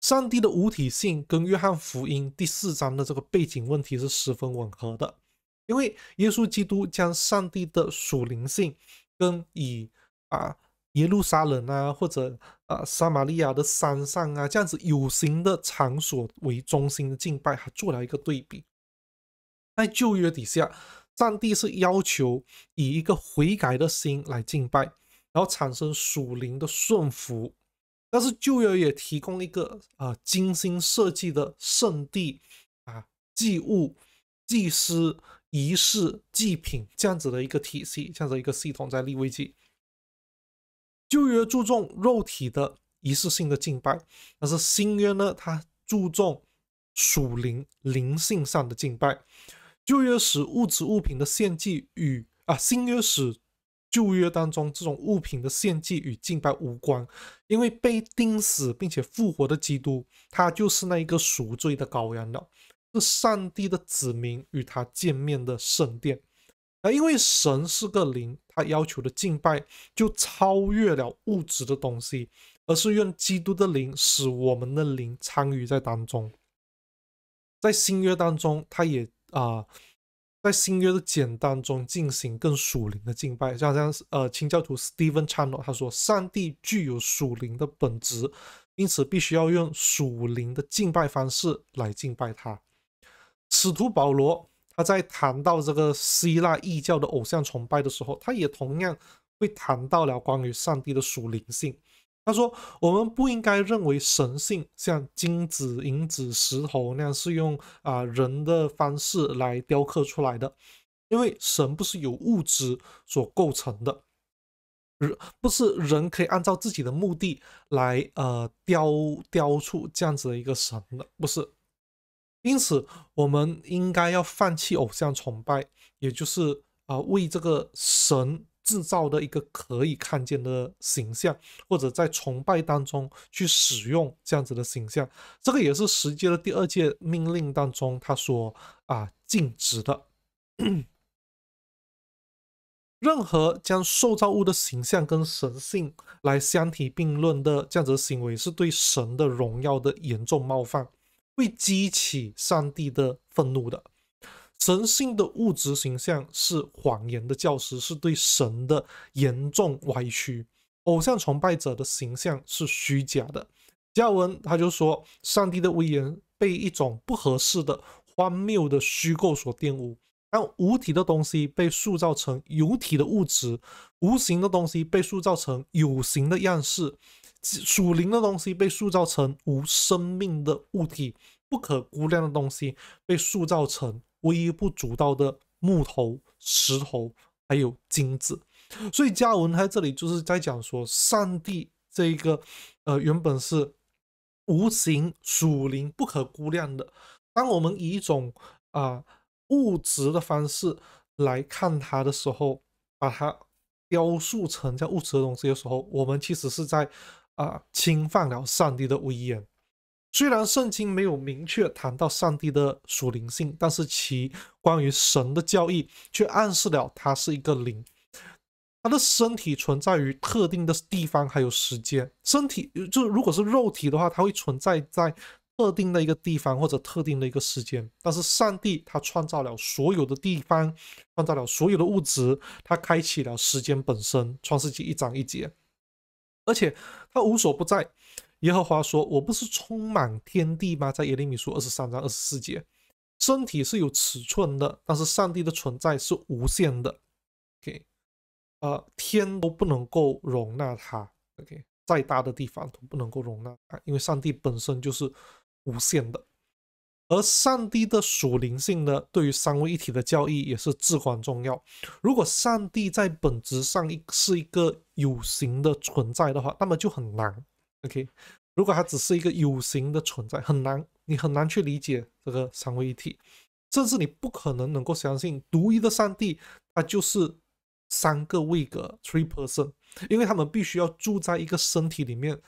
上帝的无体性跟约翰福音第四章的这个背景问题是十分吻合的，因为耶稣基督将上帝的属灵性跟以啊耶路撒冷啊或者啊撒玛利亚的山上啊这样子有形的场所为中心的敬拜，还做了一个对比。在旧约底下，上帝是要求以一个悔改的心来敬拜，然后产生属灵的顺服。但是旧约也提供了一个啊精心设计的圣地，啊祭物、祭司、仪式、祭品这样子的一个体系，这样子一个系统在立位记。旧约注重肉体的仪式性的敬拜，但是新约呢，它注重属灵灵性上的敬拜。旧约使物质物品的献祭，与啊新约使旧约当中，这种物品的献祭与敬拜无关，因为被钉死并且复活的基督，他就是那一个赎罪的羔羊了，是上帝的子民与他见面的圣殿。而因为神是个灵，他要求的敬拜就超越了物质的东西，而是用基督的灵使我们的灵参与在当中。在新约当中，他也啊。在新约的简单中进行更属灵的敬拜，像像呃，清教徒 Stephen Channel 他说，上帝具有属灵的本质，因此必须要用属灵的敬拜方式来敬拜他。使徒保罗他在谈到这个希腊异教的偶像崇拜的时候，他也同样会谈到了关于上帝的属灵性。他说：“我们不应该认为神性像金子、银子、石头那样是用啊人的方式来雕刻出来的，因为神不是由物质所构成的，人不是人可以按照自己的目的来呃雕雕出这样子的一个神的，不是。因此，我们应该要放弃偶像崇拜，也就是啊为这个神。”制造的一个可以看见的形象，或者在崇拜当中去使用这样子的形象，这个也是十诫的第二届命令当中，他说啊禁止的。任何将受造物的形象跟神性来相提并论的这样子的行为，是对神的荣耀的严重冒犯，会激起上帝的愤怒的。神性的物质形象是谎言的教师，是对神的严重歪曲。偶像崇拜者的形象是虚假的。加文他就说，上帝的威严被一种不合适的、荒谬的虚构所玷污。让无体的东西被塑造成有体的物质，无形的东西被塑造成有形的样式，属灵的东西被塑造成无生命的物体，不可估量的东西被塑造成。微不足道的木头、石头，还有金子，所以加文他这里就是在讲说，上帝这个呃原本是无形、属灵、不可估量的，当我们以一种啊物质的方式来看它的时候，把它雕塑成在物质的东西的时候，我们其实是在啊侵犯了上帝的威严。虽然圣经没有明确谈到上帝的属灵性，但是其关于神的教义却暗示了他是一个灵，他的身体存在于特定的地方还有时间。身体就如果是肉体的话，他会存在在特定的一个地方或者特定的一个时间。但是上帝他创造了所有的地方，创造了所有的物质，他开启了时间本身。创世纪一章一节，而且他无所不在。耶和华说：“我不是充满天地吗？”在耶利米书二十三章二十四节，身体是有尺寸的，但是上帝的存在是无限的。OK，呃，天都不能够容纳他。OK，再大的地方都不能够容纳他，因为上帝本身就是无限的。而上帝的属灵性呢，对于三位一体的教义也是至关重要。如果上帝在本质上一是一个有形的存在的话，那么就很难。OK，如果它只是一个有形的存在，很难，你很难去理解这个三位一体。甚至你不可能能够相信，独一的上帝它就是三个位格，three person，因为他们必须要住在一个身体里面，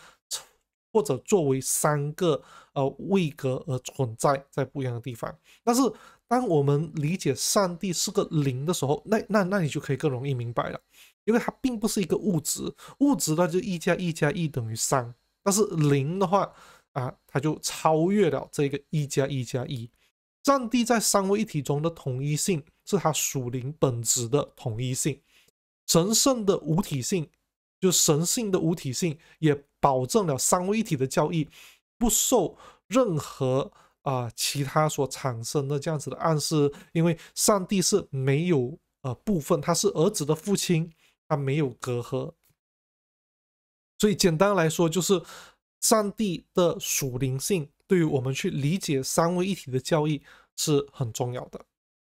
或者作为三个呃位格而存在在不一样的地方。但是，当我们理解上帝是个灵的时候，那那那你就可以更容易明白了。因为它并不是一个物质，物质呢就一加一加一等于三，但是零的话啊，它就超越了这个一加一加一。上帝在三位一体中的统一性，是它属灵本质的统一性。神圣的无体性，就神性的无体性，也保证了三位一体的教义不受任何啊其他所产生的这样子的暗示。因为上帝是没有呃部分，他是儿子的父亲。他没有隔阂，所以简单来说，就是上帝的属灵性对于我们去理解三位一体的教义是很重要的。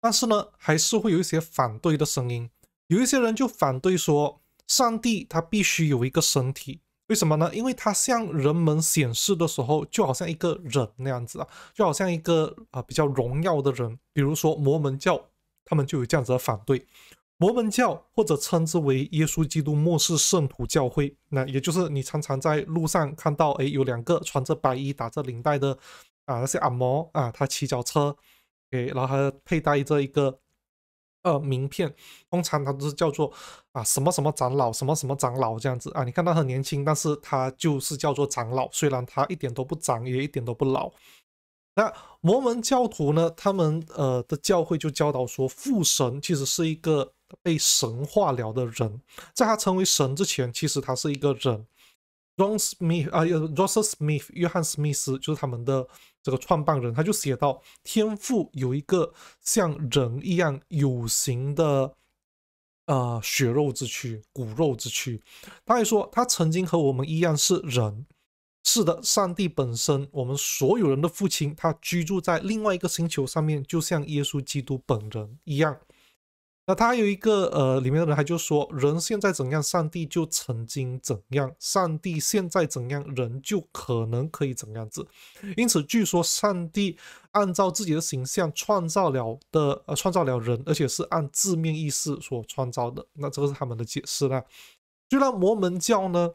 但是呢，还是会有一些反对的声音，有一些人就反对说，上帝他必须有一个身体，为什么呢？因为他向人们显示的时候，就好像一个人那样子啊，就好像一个啊比较荣耀的人，比如说摩门教，他们就有这样子的反对。摩门教，或者称之为耶稣基督末世圣徒教会，那也就是你常常在路上看到，哎，有两个穿着白衣、打着领带的，啊，那些阿嬷啊，他骑脚车，哎，然后还佩戴着一个呃名片，通常他都是叫做啊什么什么长老，什么什么长老这样子啊。你看他很年轻，但是他就是叫做长老，虽然他一点都不长，也一点都不老。那摩门教徒呢，他们呃的教会就教导说，父神其实是一个。被神化了的人，在他成为神之前，其实他是一个人。j o h s Smith，啊 r o s h Smith，约翰·史密斯，就是他们的这个创办人。他就写到：天赋有一个像人一样有形的，呃，血肉之躯、骨肉之躯。他还说，他曾经和我们一样是人。是的，上帝本身，我们所有人的父亲，他居住在另外一个星球上面，就像耶稣基督本人一样。那他有一个呃，里面的人他就说，人现在怎样，上帝就曾经怎样；上帝现在怎样，人就可能可以怎样子。因此，据说上帝按照自己的形象创造了的呃创造了人，而且是按字面意思所创造的。那这个是他们的解释啦。虽然摩门教呢，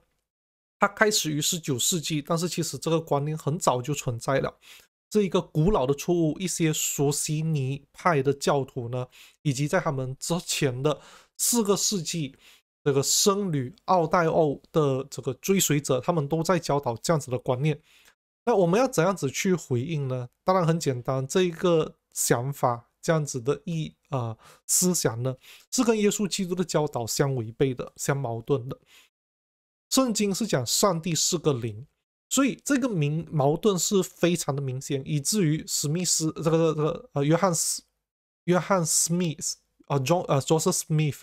它开始于十九世纪，但是其实这个观念很早就存在了。这一个古老的错误。一些索西尼派的教徒呢，以及在他们之前的四个世纪，这个僧侣奥黛欧的这个追随者，他们都在教导这样子的观念。那我们要怎样子去回应呢？当然很简单，这一个想法这样子的意啊思想呢，是跟耶稣基督的教导相违背的，相矛盾的。圣经是讲上帝是个灵。所以这个明矛盾是非常的明显，以至于史密斯这个这个呃约翰斯约翰史密斯呃 John 呃 Joseph Smith，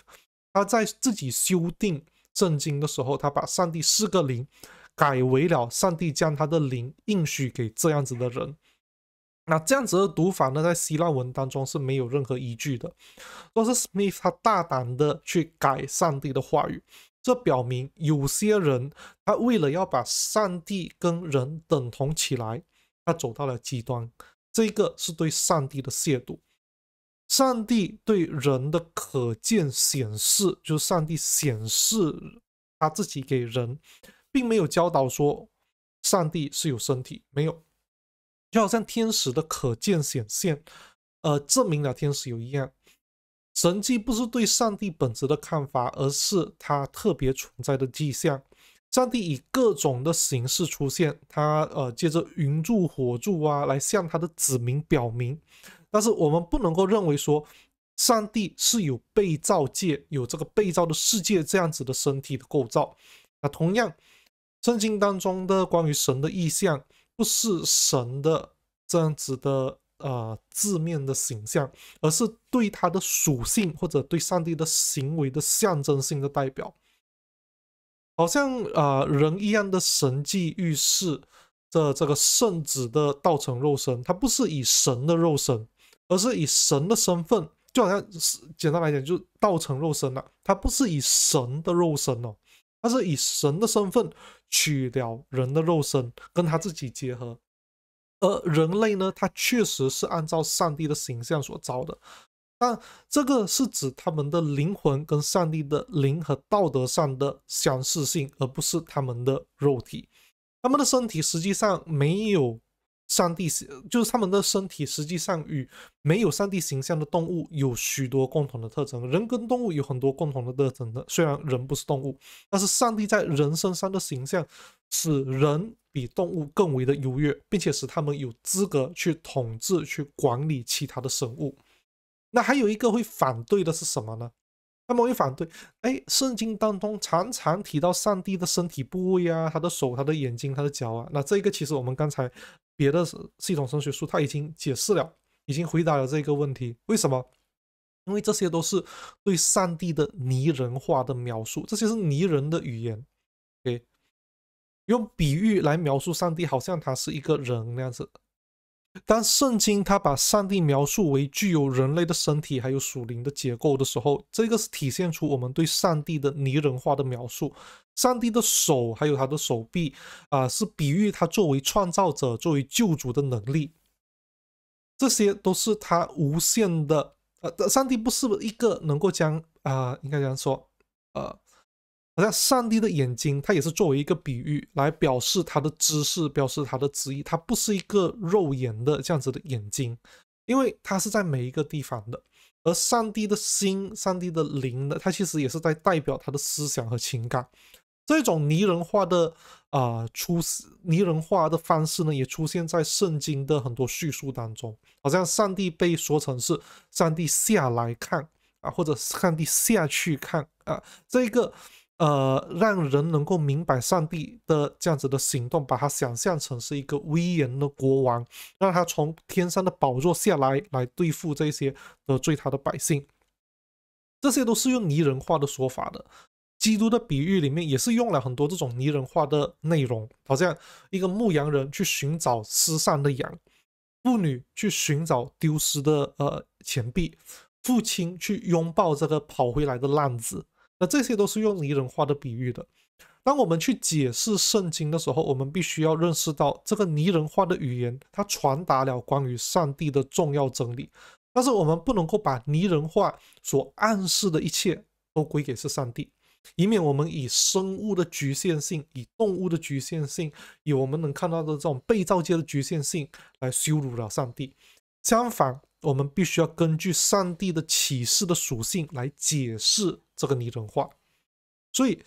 他在自己修订圣经的时候，他把上帝四个零改为了上帝将他的灵应许给这样子的人。那这样子的读法呢，在希腊文当中是没有任何依据的。Joseph Smith 他大胆的去改上帝的话语。这表明，有些人他为了要把上帝跟人等同起来，他走到了极端。这个是对上帝的亵渎。上帝对人的可见显示，就是上帝显示他自己给人，并没有教导说上帝是有身体。没有，就好像天使的可见显现，呃，证明了天使有一样。神迹不是对上帝本质的看法，而是他特别存在的迹象。上帝以各种的形式出现，他呃，借着云柱、火柱啊，来向他的子民表明。但是我们不能够认为说，上帝是有被造界、有这个被造的世界这样子的身体的构造。那同样，圣经当中的关于神的意象，不是神的这样子的。呃，字面的形象，而是对他的属性或者对上帝的行为的象征性的代表，好像呃人一样的神迹预示着这个圣子的道成肉身，他不是以神的肉身，而是以神的身份，就好像简单来讲，就是道成肉身了。他不是以神的肉身哦，他是以神的身份取了人的肉身，跟他自己结合。而人类呢，他确实是按照上帝的形象所造的，但这个是指他们的灵魂跟上帝的灵和道德上的相似性，而不是他们的肉体。他们的身体实际上没有。上帝是，就是他们的身体实际上与没有上帝形象的动物有许多共同的特征。人跟动物有很多共同的特征的，虽然人不是动物，但是上帝在人身上的形象，使人比动物更为的优越，并且使他们有资格去统治、去管理其他的生物。那还有一个会反对的是什么呢？他们会反对，哎，圣经当中常常提到上帝的身体部位呀，他的手、他的眼睛、他的脚啊。那这个其实我们刚才。别的系统神学书他已经解释了，已经回答了这个问题。为什么？因为这些都是对上帝的拟人化的描述，这些是拟人的语言，给用比喻来描述上帝，好像他是一个人那样子。当圣经他把上帝描述为具有人类的身体，还有属灵的结构的时候，这个是体现出我们对上帝的拟人化的描述。上帝的手还有他的手臂，啊，是比喻他作为创造者、作为救主的能力。这些都是他无限的。呃，上帝不是一个能够将啊，应该这样说，呃，好像上帝的眼睛，他也是作为一个比喻来表示他的知识，表示他的旨意。他不是一个肉眼的这样子的眼睛，因为他是在每一个地方的。而上帝的心、上帝的灵呢，他其实也是在代表他的思想和情感。这种拟人化的啊出拟人化的方式呢，也出现在圣经的很多叙述当中。好像上帝被说成是上帝下来看啊，或者上帝下去看啊。这个呃，让人能够明白上帝的这样子的行动，把他想象成是一个威严的国王，让他从天上的宝座下来，来对付这些得罪他的百姓。这些都是用拟人化的说法的。基督的比喻里面也是用了很多这种拟人化的内容，好像一个牧羊人去寻找失散的羊，妇女去寻找丢失的呃钱币，父亲去拥抱这个跑回来的浪子。那这些都是用拟人化的比喻的。当我们去解释圣经的时候，我们必须要认识到这个拟人化的语言，它传达了关于上帝的重要真理。但是我们不能够把拟人化所暗示的一切都归给是上帝。以免我们以生物的局限性、以动物的局限性、以我们能看到的这种被造界的局限性来羞辱了上帝。相反，我们必须要根据上帝的启示的属性来解释这个拟人化。所以，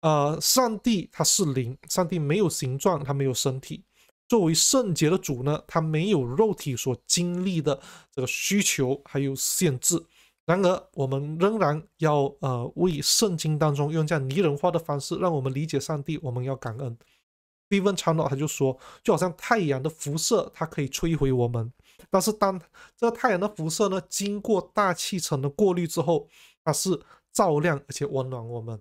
呃，上帝他是灵，上帝没有形状，他没有身体。作为圣洁的主呢，他没有肉体所经历的这个需求还有限制。然而，我们仍然要呃，为圣经当中用这样拟人化的方式，让我们理解上帝。我们要感恩。第一问 v e 他就说，就好像太阳的辐射，它可以摧毁我们，但是当这个太阳的辐射呢，经过大气层的过滤之后，它是照亮而且温暖我们。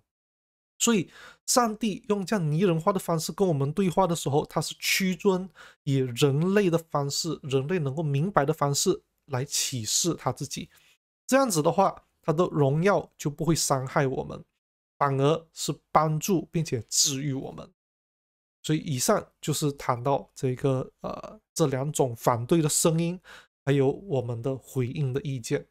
所以，上帝用这样拟人化的方式跟我们对话的时候，他是屈尊以人类的方式、人类能够明白的方式来启示他自己。这样子的话，他的荣耀就不会伤害我们，反而是帮助并且治愈我们。所以以上就是谈到这个呃这两种反对的声音，还有我们的回应的意见。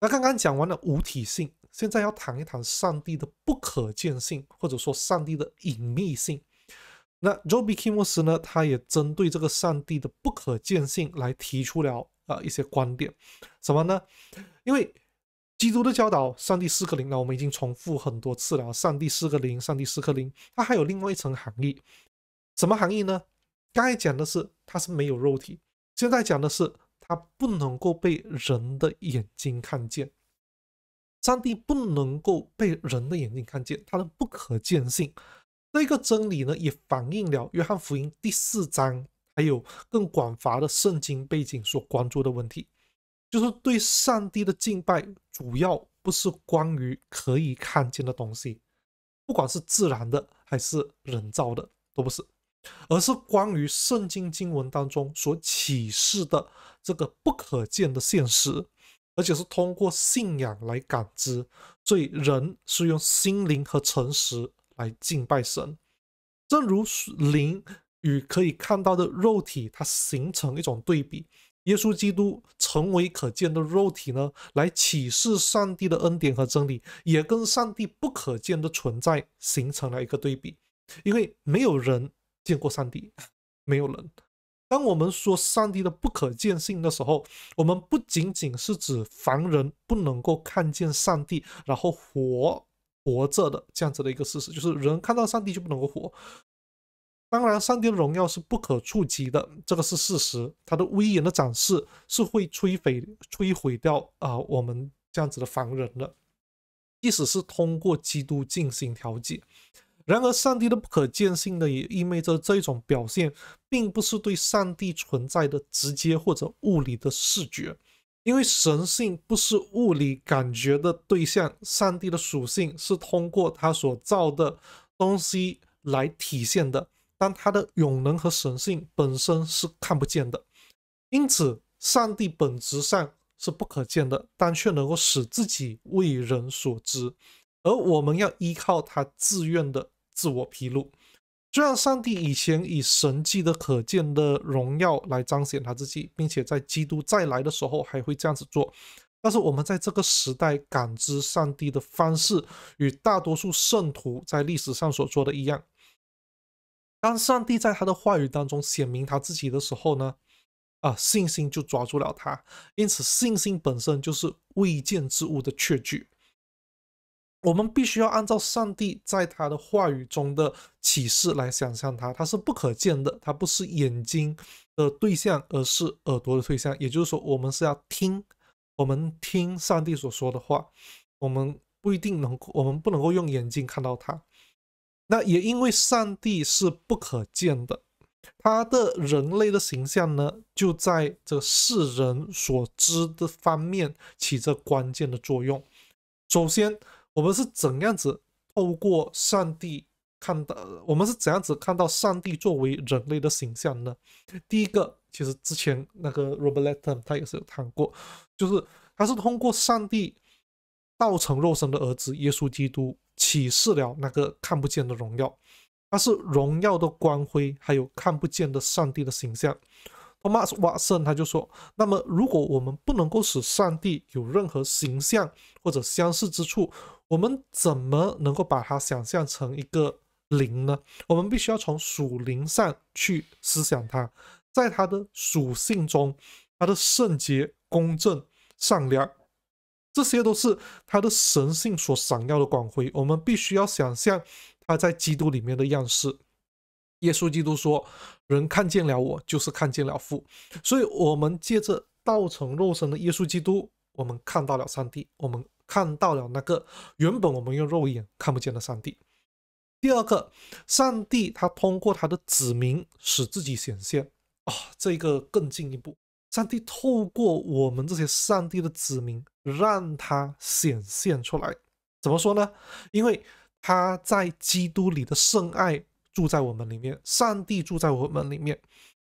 那刚刚讲完了无体性，现在要谈一谈上帝的不可见性，或者说上帝的隐秘性。那罗比·基默斯呢，他也针对这个上帝的不可见性来提出了。啊，一些观点，什么呢？因为基督的教导，上帝是个灵，呢，我们已经重复很多次了。上帝是个灵，上帝是个灵，它还有另外一层含义，什么含义呢？刚才讲的是它是没有肉体，现在讲的是它不能够被人的眼睛看见，上帝不能够被人的眼睛看见，它的不可见性，这个真理呢，也反映了约翰福音第四章。还有更广乏的圣经背景所关注的问题，就是对上帝的敬拜，主要不是关于可以看见的东西，不管是自然的还是人造的，都不是，而是关于圣经经文当中所启示的这个不可见的现实，而且是通过信仰来感知，所以人是用心灵和诚实来敬拜神，正如灵。与可以看到的肉体，它形成一种对比。耶稣基督成为可见的肉体呢，来启示上帝的恩典和真理，也跟上帝不可见的存在形成了一个对比。因为没有人见过上帝，没有人。当我们说上帝的不可见性的时候，我们不仅仅是指凡人不能够看见上帝，然后活活着的这样子的一个事实，就是人看到上帝就不能够活。当然，上帝的荣耀是不可触及的，这个是事实。他的威严的展示是会摧毁、摧毁掉啊，我们这样子的凡人的。意思是通过基督进行调解。然而，上帝的不可见性呢，也意味着这一种表现，并不是对上帝存在的直接或者物理的视觉，因为神性不是物理感觉的对象。上帝的属性是通过他所造的东西来体现的。但他的永能和神性本身是看不见的，因此上帝本质上是不可见的，但却能够使自己为人所知。而我们要依靠他自愿的自我披露，虽然上帝以前以神迹的可见的荣耀来彰显他自己，并且在基督再来的时候还会这样子做。但是我们在这个时代感知上帝的方式，与大多数圣徒在历史上所做的一样。当上帝在他的话语当中显明他自己的时候呢，啊，信心就抓住了他。因此，信心本身就是未见之物的确据。我们必须要按照上帝在他的话语中的启示来想象他，他是不可见的，他不是眼睛的对象，而是耳朵的对象。也就是说，我们是要听，我们听上帝所说的话。我们不一定能，我们不能够用眼睛看到他。那也因为上帝是不可见的，他的人类的形象呢，就在这世人所知的方面起着关键的作用。首先，我们是怎样子透过上帝看到？我们是怎样子看到上帝作为人类的形象呢？第一个，其实之前那个 Robert l e t h m 他也是有谈过，就是他是通过上帝道成肉身的儿子耶稣基督。启示了那个看不见的荣耀，它是荣耀的光辉，还有看不见的上帝的形象。托马斯·瓦森他就说：“那么，如果我们不能够使上帝有任何形象或者相似之处，我们怎么能够把它想象成一个灵呢？我们必须要从属灵上去思想它，在它的属性中，它的圣洁、公正、善良。”这些都是他的神性所闪耀的光辉。我们必须要想象他在基督里面的样式。耶稣基督说：“人看见了我，就是看见了父。”所以，我们借着道成肉身的耶稣基督，我们看到了上帝，我们看到了那个原本我们用肉眼看不见的上帝。第二个，上帝他通过他的子民使自己显现啊，这个更进一步。上帝透过我们这些上帝的子民，让他显现出来。怎么说呢？因为他在基督里的圣爱住在我们里面，上帝住在我们里面。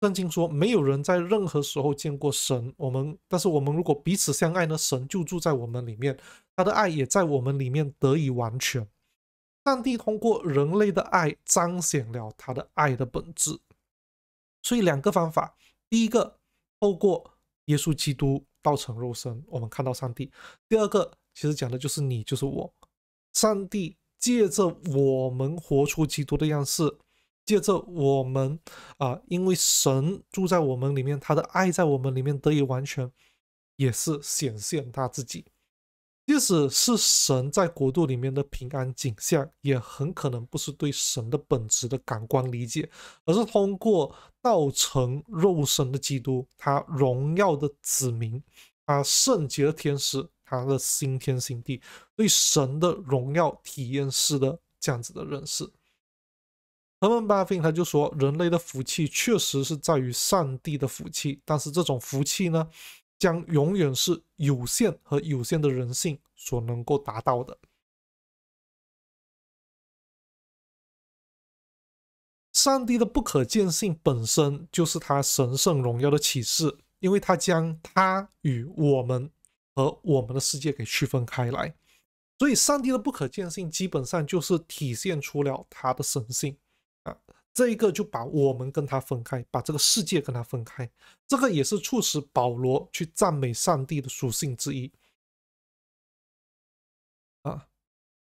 圣经说，没有人在任何时候见过神。我们，但是我们如果彼此相爱呢？神就住在我们里面，他的爱也在我们里面得以完全。上帝通过人类的爱彰显了他的爱的本质。所以两个方法，第一个。透过耶稣基督道成肉身，我们看到上帝。第二个，其实讲的就是你就是我，上帝借着我们活出基督的样式，借着我们啊，因为神住在我们里面，他的爱在我们里面得以完全，也是显现他自己。即使是神在国度里面的平安景象，也很可能不是对神的本质的感官理解，而是通过道成肉身的基督、他荣耀的子民、他圣洁的天使、他的新天新地，对神的荣耀体验式的这样子的认识。阿门巴芬他就说，人类的福气确实是在于上帝的福气，但是这种福气呢？将永远是有限和有限的人性所能够达到的。上帝的不可见性本身就是他神圣荣耀的启示，因为他将他与我们和我们的世界给区分开来。所以，上帝的不可见性基本上就是体现出了他的神性。这一个就把我们跟他分开，把这个世界跟他分开，这个也是促使保罗去赞美上帝的属性之一。啊，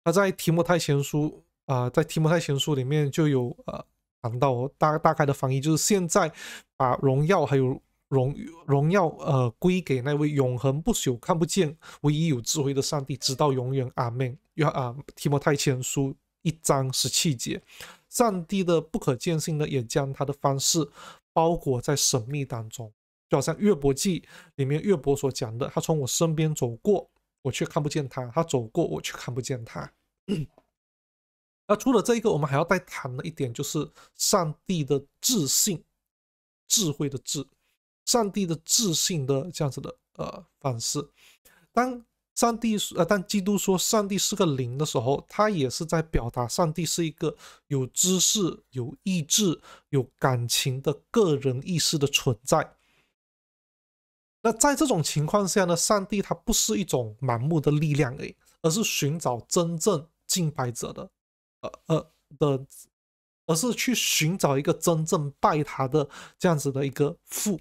他在提摩太前书啊，在提摩太前书里面就有呃谈到大大概的翻译，就是现在把荣耀还有荣荣耀呃归给那位永恒不朽、看不见、唯一有智慧的上帝，直到永远。阿门。啊，提摩太前书。一张是气节，上帝的不可见性呢，也将他的方式包裹在神秘当中，就好像《约伯记》里面约伯所讲的：“他从我身边走过，我却看不见他；他走过，我却看不见他。”那除了这一个，我们还要再谈的一点，就是上帝的智性，智慧的智，上帝的智性的这样子的呃方式，当。上帝呃，但基督说上帝是个灵的时候，他也是在表达上帝是一个有知识、有意志、有感情的个人意识的存在。那在这种情况下呢，上帝他不是一种盲目的力量而已，而是寻找真正敬拜者的，呃呃的，而是去寻找一个真正拜他的这样子的一个父。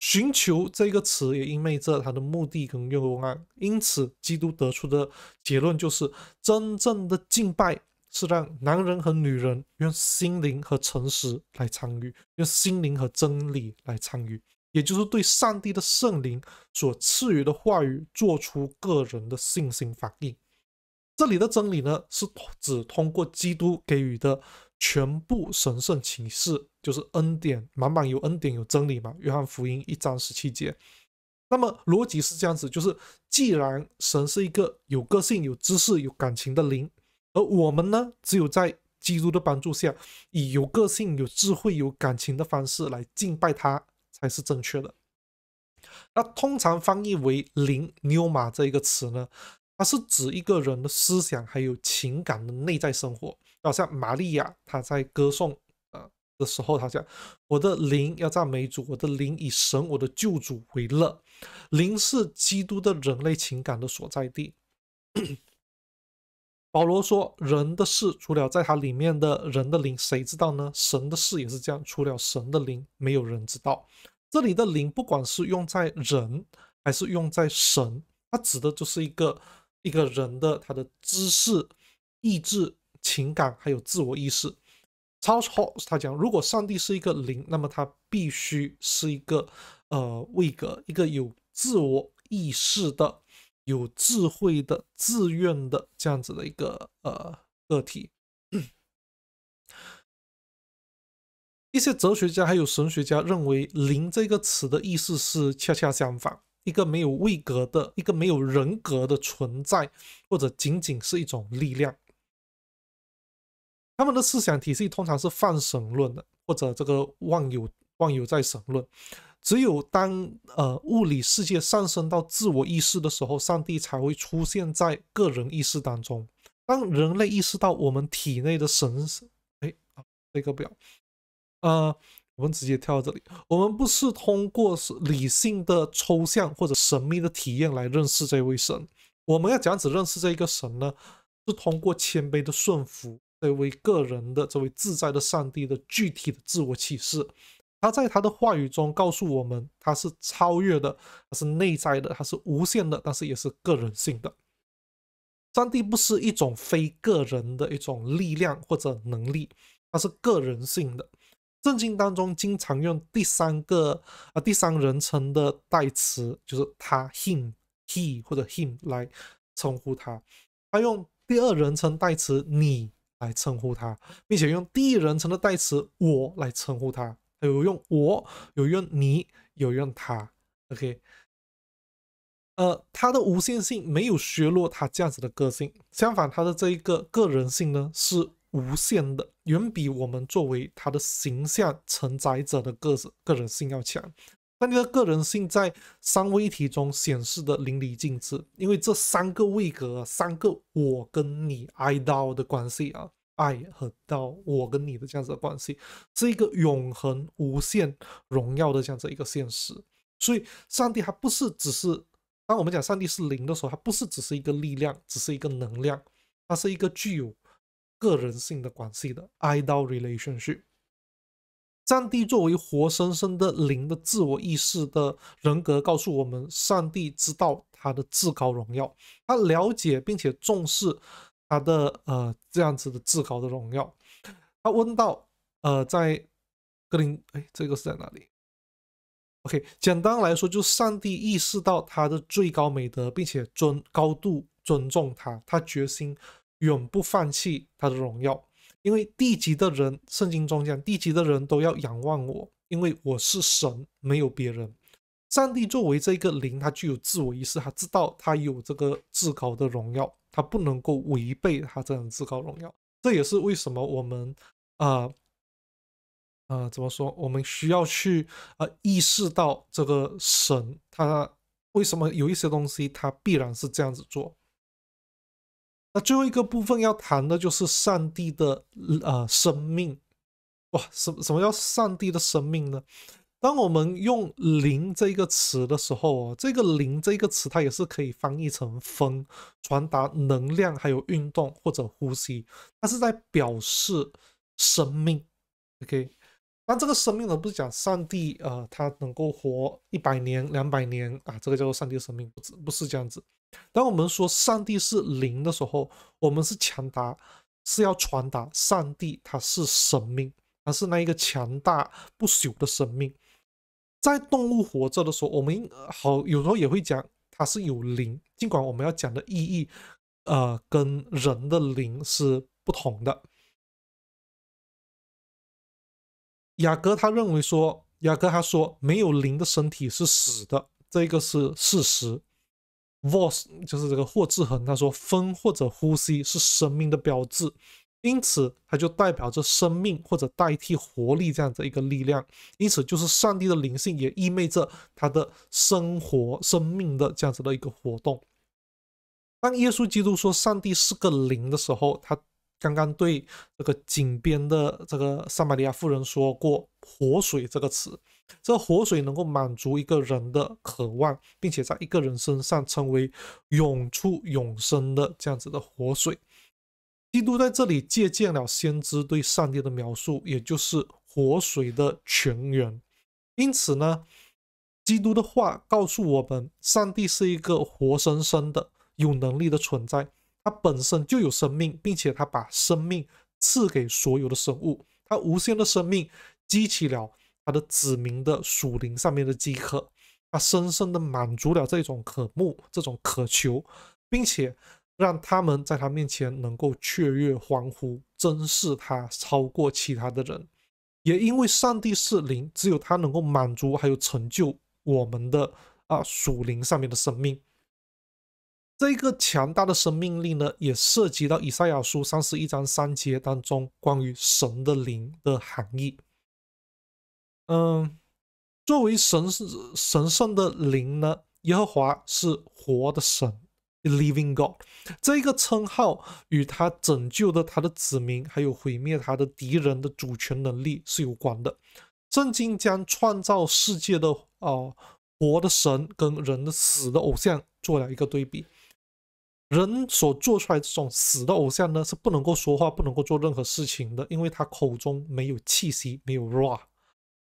寻求这个词，也因为这，它的目的跟愿望，因此，基督得出的结论就是：真正的敬拜是让男人和女人用心灵和诚实来参与，用心灵和真理来参与，也就是对上帝的圣灵所赐予的话语做出个人的信心反应。这里的真理呢，是指通过基督给予的。全部神圣启示就是恩典，满满有恩典有真理嘛。约翰福音一章十七节。那么逻辑是这样子，就是既然神是一个有个性、有知识、有感情的灵，而我们呢，只有在基督的帮助下，以有个性、有智慧、有感情的方式来敬拜他，才是正确的。那通常翻译为“灵牛马”这一个词呢，它是指一个人的思想还有情感的内在生活。好像玛利亚她在歌颂呃的时候，她讲我的灵要赞美主，我的灵以神我的救主为乐。灵是基督的人类情感的所在地。保罗说，人的事除了在他里面的人的灵，谁知道呢？神的事也是这样，除了神的灵，没有人知道。这里的灵，不管是用在人还是用在神，它指的就是一个一个人的他的知识、意志。情感还有自我意识。Charles h o d g 他讲，如果上帝是一个灵，那么他必须是一个呃位格，一个有自我意识的、有智慧的、自愿的这样子的一个呃个体。一些哲学家还有神学家认为，“灵”这个词的意思是恰恰相反，一个没有位格的、一个没有人格的存在，或者仅仅是一种力量。他们的思想体系通常是泛神论的，或者这个万有万有在神论。只有当呃物理世界上升到自我意识的时候，上帝才会出现在个人意识当中。当人类意识到我们体内的神，哎，啊，这个表，呃，我们直接跳到这里。我们不是通过理性的抽象或者神秘的体验来认识这位神，我们要怎样子认识这一个神呢？是通过谦卑的顺服。这位个人的、这位自在的上帝的具体的自我启示，他在他的话语中告诉我们，他是超越的，他是内在的，他是无限的，但是也是个人性的。上帝不是一种非个人的一种力量或者能力，他是个人性的。圣经当中经常用第三个啊第三人称的代词，就是他、him、he 或者 him 来称呼他。他用第二人称代词你。来称呼他，并且用第一人称的代词“我”来称呼他，有用“我”，有用“你”，有用“他”。OK，呃，他的无限性没有削弱他这样子的个性，相反，他的这一个个人性呢是无限的，远比我们作为他的形象承载者的个子个人性要强。那你的个人性在三位一体中显示的淋漓尽致，因为这三个位格，三个我跟你爱到的关系啊，爱和到我跟你的这样子的关系，是一个永恒、无限、荣耀的这样子一个现实。所以，上帝还不是只是，当我们讲上帝是灵的时候，它不是只是一个力量，只是一个能量，它是一个具有个人性的关系的爱 l relationship。上帝作为活生生的灵的自我意识的人格，告诉我们：上帝知道他的至高荣耀，他了解并且重视他的呃这样子的至高的荣耀。他问到：呃，在格林，哎，这个是在哪里？OK，简单来说，就上帝意识到他的最高美德，并且尊高度尊重他，他决心永不放弃他的荣耀。因为地级的人，圣经中讲，地级的人都要仰望我，因为我是神，没有别人。上帝作为这个灵，他具有自我意识，他知道他有这个至高的荣耀，他不能够违背他这样至高荣耀。这也是为什么我们啊啊怎么说，我们需要去啊意识到这个神，他为什么有一些东西，他必然是这样子做。最后一个部分要谈的就是上帝的呃生命，哇，什什么叫上帝的生命呢？当我们用灵这一个词的时候，哦，这个灵这一个词它也是可以翻译成风，传达能量，还有运动或者呼吸，它是在表示生命。OK，那这个生命呢，不是讲上帝呃，他能够活一百年两百年啊，这个叫做上帝的生命，不不不是这样子。当我们说上帝是灵的时候，我们是强达，是要传达上帝他是生命，他是那一个强大不朽的生命。在动物活着的时候，我们好有时候也会讲它是有灵，尽管我们要讲的意义，呃，跟人的灵是不同的。雅各他认为说，雅各他说没有灵的身体是死的，这个是事实。Voice 就是这个霍志恒，他说风或者呼吸是生命的标志，因此它就代表着生命或者代替活力这样的一个力量，因此就是上帝的灵性也意味着他的生活生命的这样子的一个活动。当耶稣基督说上帝是个灵的时候，他刚刚对这个井边的这个撒玛利亚妇人说过“活水”这个词。这活水能够满足一个人的渴望，并且在一个人身上成为永处永生的这样子的活水。基督在这里借鉴了先知对上帝的描述，也就是活水的泉源。因此呢，基督的话告诉我们，上帝是一个活生生的、有能力的存在，他本身就有生命，并且他把生命赐给所有的生物。他无限的生命激起了。他的子民的属灵上面的饥渴，他深深的满足了这种渴慕、这种渴求，并且让他们在他面前能够雀跃欢呼，真是他超过其他的人。也因为上帝是灵，只有他能够满足，还有成就我们的啊属灵上面的生命。这个强大的生命力呢，也涉及到以赛亚书三十一章三节当中关于神的灵的含义。嗯，作为神是神圣的灵呢，耶和华是活的神，Living God 这个称号与他拯救的他的子民，还有毁灭他的敌人的主权能力是有关的。圣经将创造世界的啊活的神跟人的死的偶像做了一个对比，人所做出来这种死的偶像呢，是不能够说话，不能够做任何事情的，因为他口中没有气息，没有 Raw。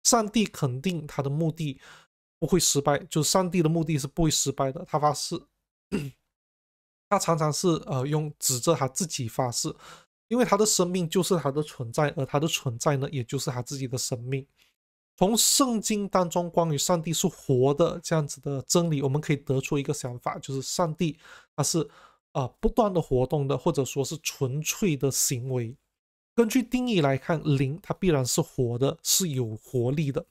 上帝肯定他的目的不会失败，就是上帝的目的是不会失败的。他发誓，他常常是呃用指着他自己发誓，因为他的生命就是他的存在，而他的存在呢，也就是他自己的生命。从圣经当中关于上帝是活的这样子的真理，我们可以得出一个想法，就是上帝他是呃不断的活动的，或者说是纯粹的行为。根据定义来看，灵它必然是活的，是有活力的，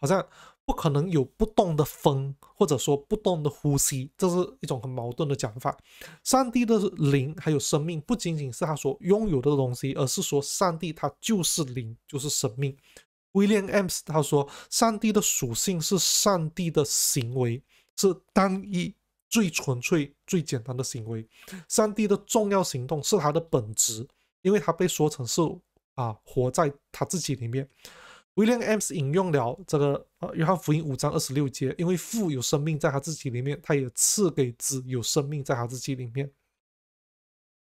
好像不可能有不动的风，或者说不动的呼吸，这是一种很矛盾的讲法。上帝的灵还有生命，不仅仅是他所拥有的东西，而是说上帝他就是灵，就是生命。William Ames 他说，上帝的属性是上帝的行为，是单一、最纯粹、最简单的行为。上帝的重要行动是他的本质。因为他被说成是啊，活在他自己里面。William Ames 引用了这个约翰福音五章二十六节，因为父有生命在他自己里面，他也赐给子有生命在他自己里面。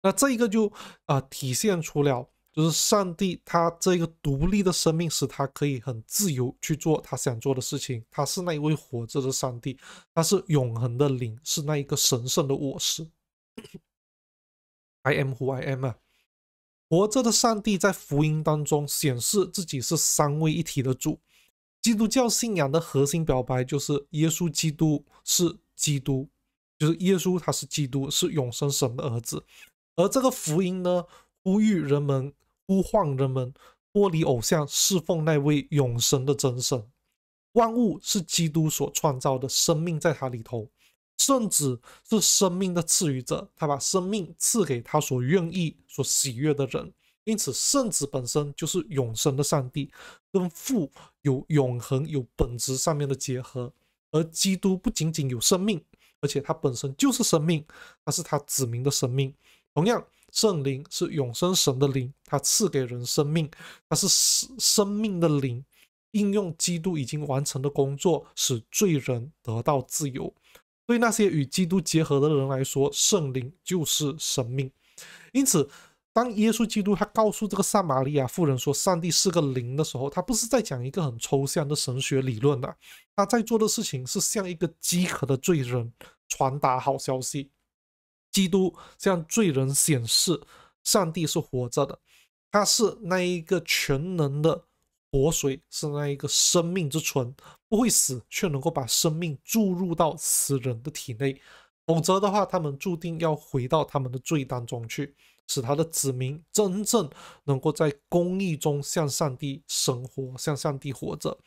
那这一个就啊，体现出了就是上帝他这个独立的生命，使他可以很自由去做他想做的事情。他是那一位活着的上帝，他是永恒的灵，是那一个神圣的我是。I am who I am 啊。活着的上帝在福音当中显示自己是三位一体的主。基督教信仰的核心表白就是：耶稣基督是基督，就是耶稣，他是基督，是永生神的儿子。而这个福音呢，呼吁人们、呼唤人们脱离偶像，侍奉那位永生的真神。万物是基督所创造的，生命在他里头。圣子是生命的赐予者，他把生命赐给他所愿意、所喜悦的人。因此，圣子本身就是永生的上帝，跟父有永恒、有本质上面的结合。而基督不仅仅有生命，而且他本身就是生命，他是他子民的生命。同样，圣灵是永生神的灵，他赐给人生命，他是生生命的灵，应用基督已经完成的工作，使罪人得到自由。对那些与基督结合的人来说，圣灵就是生命。因此，当耶稣基督他告诉这个撒玛利亚妇人说“上帝是个灵”的时候，他不是在讲一个很抽象的神学理论的，他在做的事情是向一个饥渴的罪人传达好消息。基督向罪人显示，上帝是活着的，他是那一个全能的活水，是那一个生命之泉。不会死，却能够把生命注入到死人的体内，否则的话，他们注定要回到他们的罪当中去。使他的子民真正能够在公义中向上帝生活，向上帝活着。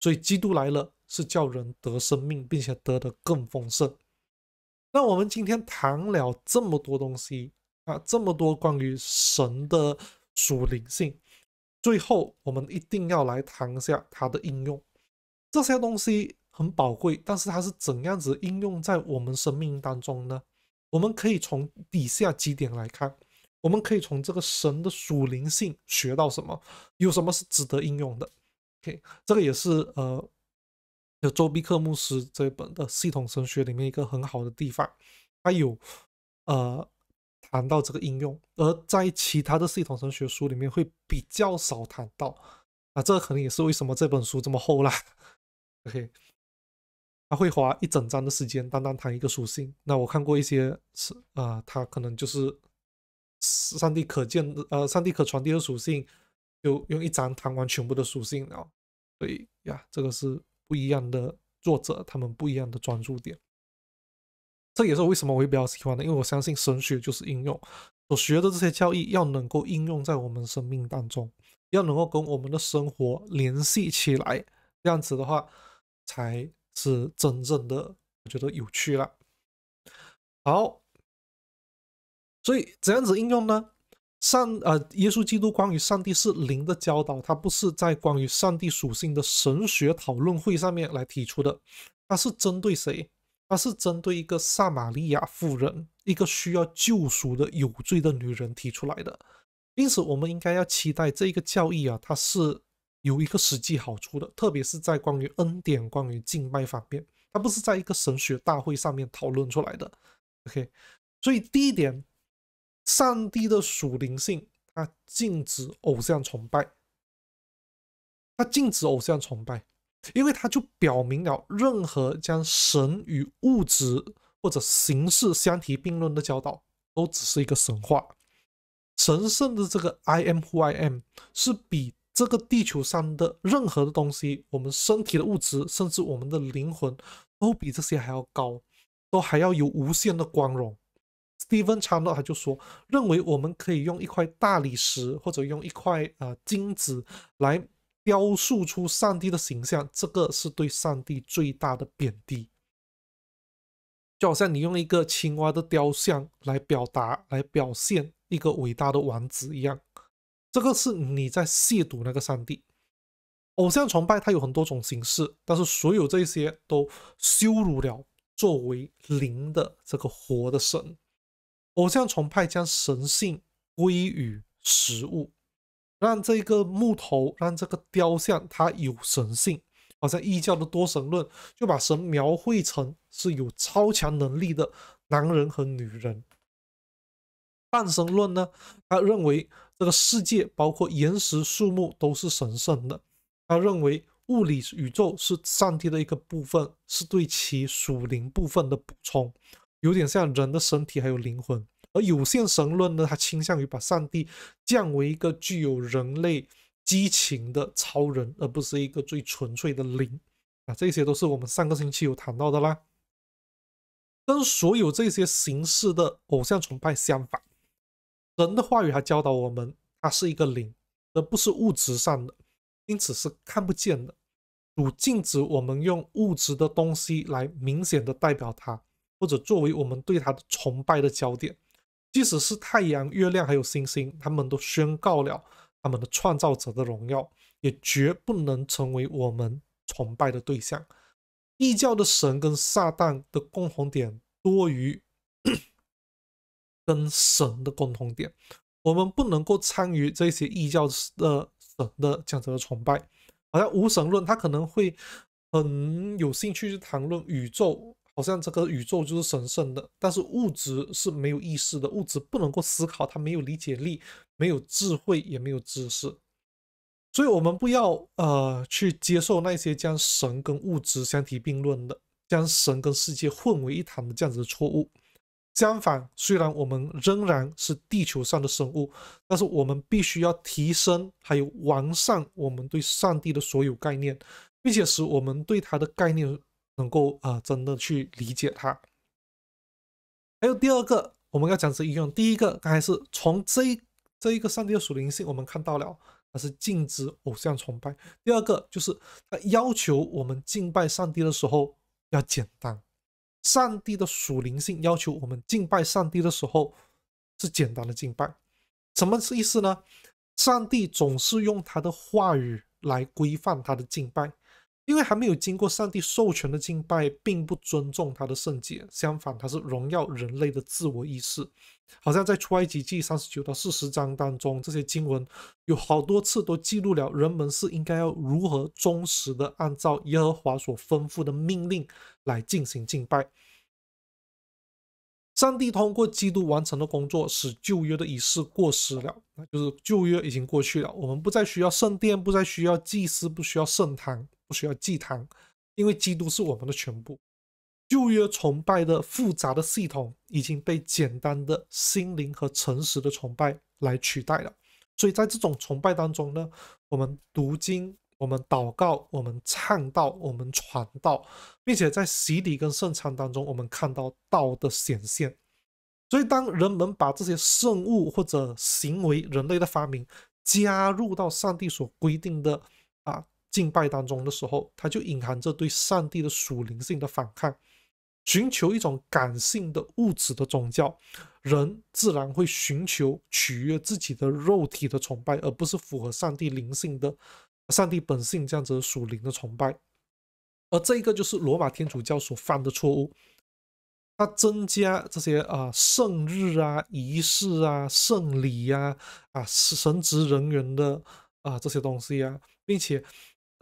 所以，基督来了，是叫人得生命，并且得的更丰盛。那我们今天谈了这么多东西啊，这么多关于神的属灵性，最后我们一定要来谈一下它的应用。这些东西很宝贵，但是它是怎样子应用在我们生命当中呢？我们可以从底下几点来看。我们可以从这个神的属灵性学到什么？有什么是值得应用的？OK，这个也是呃，有周必克牧师这本的系统神学里面一个很好的地方，他有呃谈到这个应用，而在其他的系统神学书里面会比较少谈到。啊，这个可能也是为什么这本书这么厚啦。OK，他会花一整章的时间单单谈一个属性。那我看过一些是啊，他可能就是上帝可见的呃，上帝可传递的属性，就用一章谈完全部的属性后。所以呀，这个是不一样的作者，他们不一样的专注点。这也是为什么我会比较喜欢的，因为我相信神学就是应用所学的这些教义，要能够应用在我们生命当中，要能够跟我们的生活联系起来。这样子的话。才是真正的，我觉得有趣了。好，所以怎样子应用呢？上，呃，耶稣基督关于上帝是灵的教导，它不是在关于上帝属性的神学讨论会上面来提出的，它是针对谁？它是针对一个撒玛利亚妇人，一个需要救赎的有罪的女人提出来的。因此，我们应该要期待这个教义啊，它是。有一个实际好处的，特别是在关于恩典、关于敬拜方面，它不是在一个神学大会上面讨论出来的。OK，所以第一点，上帝的属灵性，他禁止偶像崇拜，他禁止偶像崇拜，因为他就表明了任何将神与物质或者形式相提并论的教导，都只是一个神话。神圣的这个 I am who I am 是比。这个地球上的任何的东西，我们身体的物质，甚至我们的灵魂，都比这些还要高，都还要有无限的光荣。Stephen c h a 他就说，认为我们可以用一块大理石或者用一块呃金子来雕塑出上帝的形象，这个是对上帝最大的贬低。就好像你用一个青蛙的雕像来表达、来表现一个伟大的王子一样。这个是你在亵渎那个上帝。偶像崇拜它有很多种形式，但是所有这些都羞辱了作为灵的这个活的神。偶像崇拜将神性归于食物，让这个木头、让这个雕像它有神性。好像异教的多神论就把神描绘成是有超强能力的男人和女人。半神论呢，他认为。这个世界包括岩石、树木都是神圣的。他认为物理宇宙是上帝的一个部分，是对其属灵部分的补充，有点像人的身体还有灵魂。而有限神论呢，它倾向于把上帝降为一个具有人类激情的超人，而不是一个最纯粹的灵。啊，这些都是我们上个星期有谈到的啦。跟所有这些形式的偶像崇拜相反。神的话语还教导我们，它是一个灵，而不是物质上的，因此是看不见的。主禁止我们用物质的东西来明显的代表它，或者作为我们对它的崇拜的焦点。即使是太阳、月亮还有星星，他们都宣告了他们的创造者的荣耀，也绝不能成为我们崇拜的对象。异教的神跟撒旦的共同点多于。跟神的共同点，我们不能够参与这些异教的神的这样子的崇拜。好像无神论，他可能会很有兴趣去谈论宇宙，好像这个宇宙就是神圣的，但是物质是没有意识的，物质不能够思考，它没有理解力，没有智慧，也没有知识。所以，我们不要呃去接受那些将神跟物质相提并论的，将神跟世界混为一谈的这样子的错误。相反，虽然我们仍然是地球上的生物，但是我们必须要提升还有完善我们对上帝的所有概念，并且使我们对他的概念能够啊真的去理解他。还有第二个，我们要讲这一应用。第一个刚才是从这这一个上帝的属灵性，我们看到了它是禁止偶像崇拜。第二个就是他要求我们敬拜上帝的时候要简单。上帝的属灵性要求我们敬拜上帝的时候是简单的敬拜，什么意思呢？上帝总是用他的话语来规范他的敬拜。因为还没有经过上帝授权的敬拜，并不尊重他的圣洁。相反，他是荣耀人类的自我意识。好像在出埃及记三十九到四十章当中，这些经文有好多次都记录了人们是应该要如何忠实的按照耶和华所吩咐的命令来进行敬拜。上帝通过基督完成的工作，使旧约的仪式过时了，那就是旧约已经过去了。我们不再需要圣殿，不再需要祭司，不需要圣堂。需要祭坛，因为基督是我们的全部。旧约崇拜的复杂的系统已经被简单的心灵和诚实的崇拜来取代了。所以在这种崇拜当中呢，我们读经，我们祷告，我们唱道，我们传道，并且在洗礼跟圣餐当中，我们看到道的显现。所以，当人们把这些圣物或者行为、人类的发明加入到上帝所规定的啊。敬拜当中的时候，它就隐含着对上帝的属灵性的反抗，寻求一种感性的、物质的宗教，人自然会寻求取悦自己的肉体的崇拜，而不是符合上帝灵性的、上帝本性这样子属灵的崇拜。而这个就是罗马天主教所犯的错误，它增加这些啊圣日啊、仪式啊、圣礼呀啊神职人员的啊这些东西呀，并且。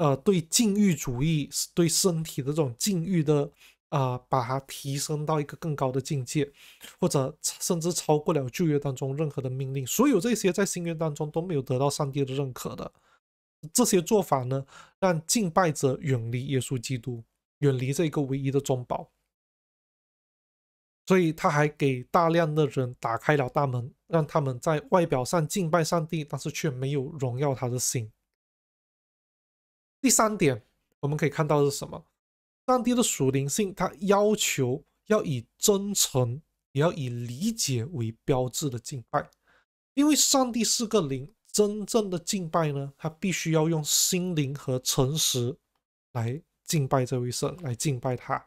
呃，对禁欲主义，对身体的这种禁欲的，啊，把它提升到一个更高的境界，或者甚至超过了旧约当中任何的命令。所有这些在新约当中都没有得到上帝的认可的这些做法呢，让敬拜者远离耶稣基督，远离这个唯一的中保。所以，他还给大量的人打开了大门，让他们在外表上敬拜上帝，但是却没有荣耀他的心。第三点，我们可以看到是什么？上帝的属灵性，他要求要以真诚，也要以理解为标志的敬拜，因为上帝是个灵，真正的敬拜呢，他必须要用心灵和诚实来敬拜这位神，来敬拜他。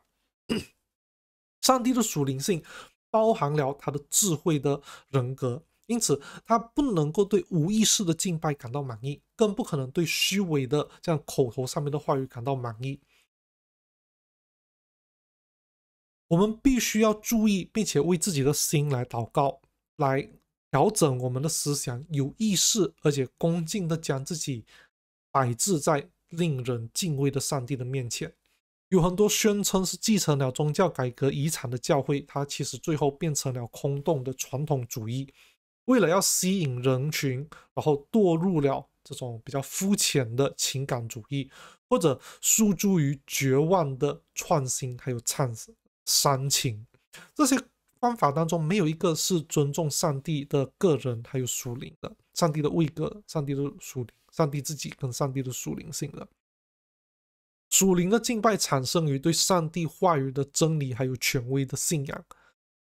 上帝的属灵性包含了他的智慧的人格。因此，他不能够对无意识的敬拜感到满意，更不可能对虚伪的这样口头上面的话语感到满意。我们必须要注意，并且为自己的心来祷告，来调整我们的思想，有意识而且恭敬的将自己摆置在令人敬畏的上帝的面前。有很多宣称是继承了宗教改革遗产的教会，它其实最后变成了空洞的传统主义。为了要吸引人群，然后堕入了这种比较肤浅的情感主义，或者诉诸于绝望的创新，还有唱煽情，这些方法当中没有一个是尊重上帝的个人，还有属灵的，上帝的位格，上帝的属灵，上帝自己跟上帝的属灵性的属灵的敬拜，产生于对上帝话语的真理还有权威的信仰。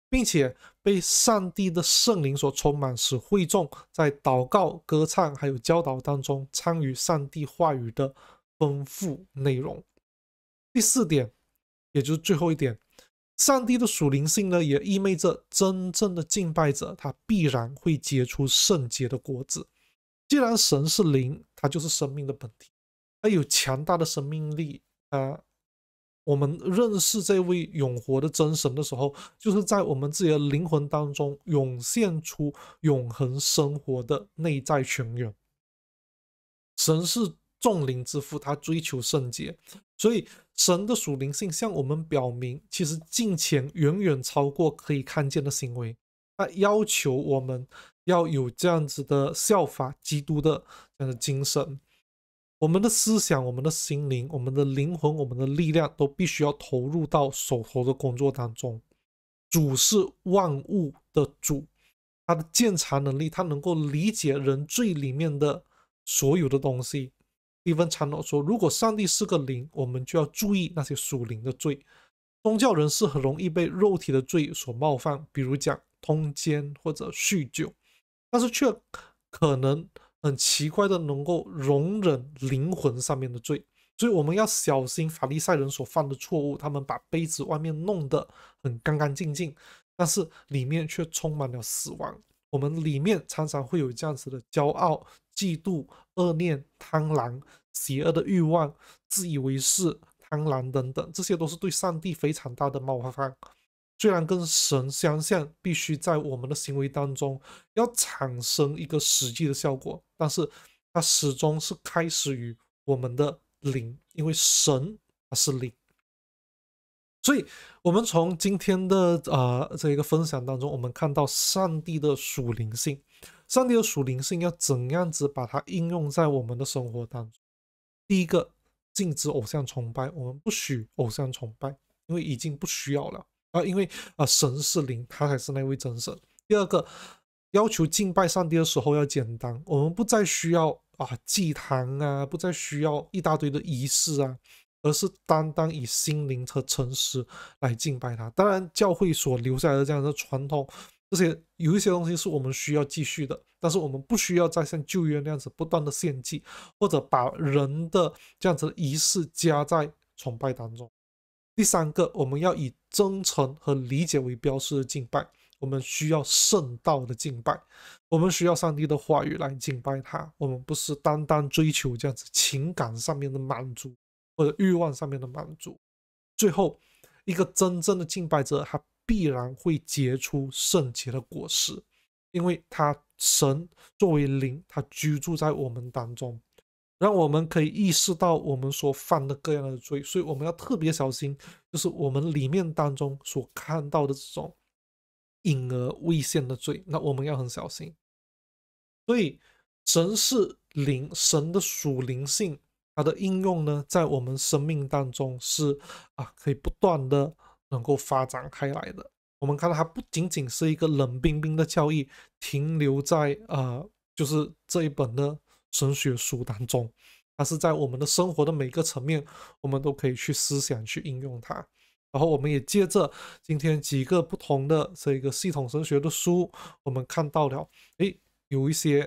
并且被上帝的圣灵所充满，使会众在祷告、歌唱、还有教导当中参与上帝话语的丰富内容。第四点，也就是最后一点，上帝的属灵性呢，也意味着真正的敬拜者，他必然会结出圣洁的果子。既然神是灵，他就是生命的本体，他有强大的生命力啊。我们认识这位永活的真神的时候，就是在我们自己的灵魂当中涌现出永恒生活的内在泉源。神是众灵之父，他追求圣洁，所以神的属灵性向我们表明，其实金钱远远超过可以看见的行为。他要求我们要有这样子的效法基督的这样的精神。我们的思想、我们的心灵、我们的灵魂、我们的力量，都必须要投入到手头的工作当中。主是万物的主，他的鉴察能力，他能够理解人最里面的所有的东西。一 v e n 说：“如果上帝是个灵，我们就要注意那些属灵的罪。宗教人士很容易被肉体的罪所冒犯，比如讲通奸或者酗酒，但是却可能。”很奇怪的，能够容忍灵魂上面的罪，所以我们要小心法利赛人所犯的错误。他们把杯子外面弄得很干干净净，但是里面却充满了死亡。我们里面常常会有这样子的骄傲、嫉妒、恶念、贪婪、邪恶的欲望、自以为是、贪婪等等，这些都是对上帝非常大的冒犯。虽然跟神相像，必须在我们的行为当中要产生一个实际的效果，但是它始终是开始于我们的灵，因为神它是灵。所以，我们从今天的呃这一个分享当中，我们看到上帝的属灵性，上帝的属灵性要怎样子把它应用在我们的生活当中？第一个，禁止偶像崇拜，我们不许偶像崇拜，因为已经不需要了。啊，因为啊，神是灵，他才是那位真神。第二个，要求敬拜上帝的时候要简单，我们不再需要啊祭坛啊，不再需要一大堆的仪式啊，而是单单以心灵和诚实来敬拜他。当然，教会所留下来的这样的传统，这些有一些东西是我们需要继续的，但是我们不需要再像旧约那样子不断的献祭，或者把人的这样子的仪式加在崇拜当中。第三个，我们要以真诚和理解为标识的敬拜，我们需要圣道的敬拜，我们需要上帝的话语来敬拜他。我们不是单单追求这样子情感上面的满足或者欲望上面的满足。最后一个真正的敬拜者，他必然会结出圣洁的果实，因为他神作为灵，他居住在我们当中。让我们可以意识到我们所犯的各样的罪，所以我们要特别小心，就是我们里面当中所看到的这种隐而未现的罪，那我们要很小心。所以神是灵，神的属灵性，它的应用呢，在我们生命当中是啊，可以不断的能够发展开来的。我们看到它不仅仅是一个冷冰冰的教义，停留在啊，就是这一本呢。神学书当中，它是在我们的生活的每个层面，我们都可以去思想、去应用它。然后，我们也借着今天几个不同的这个系统神学的书，我们看到了，诶，有一些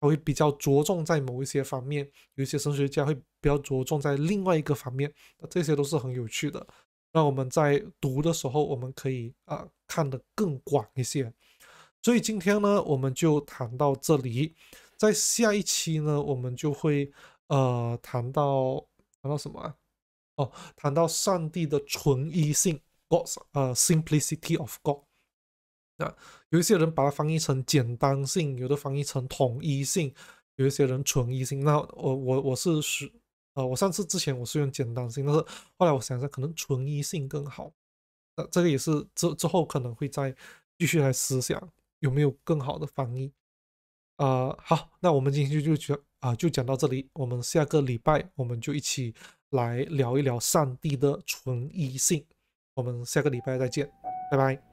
它会比较着重在某一些方面，有一些神学家会比较着重在另外一个方面，那这些都是很有趣的。那我们在读的时候，我们可以啊看得更广一些。所以今天呢，我们就谈到这里。在下一期呢，我们就会呃谈到谈到什么啊？哦，谈到上帝的纯一性，Gods 呃，simplicity of God。那有一些人把它翻译成简单性，有的翻译成统一性，有一些人纯一性。那我我我是使啊，我上次之前我是用简单性，但是后来我想一下，可能纯一性更好。那这个也是之之后可能会再继续来思想有没有更好的翻译。呃，好，那我们今天就讲啊，就讲到这里。我们下个礼拜我们就一起来聊一聊上帝的纯一性。我们下个礼拜再见，拜拜。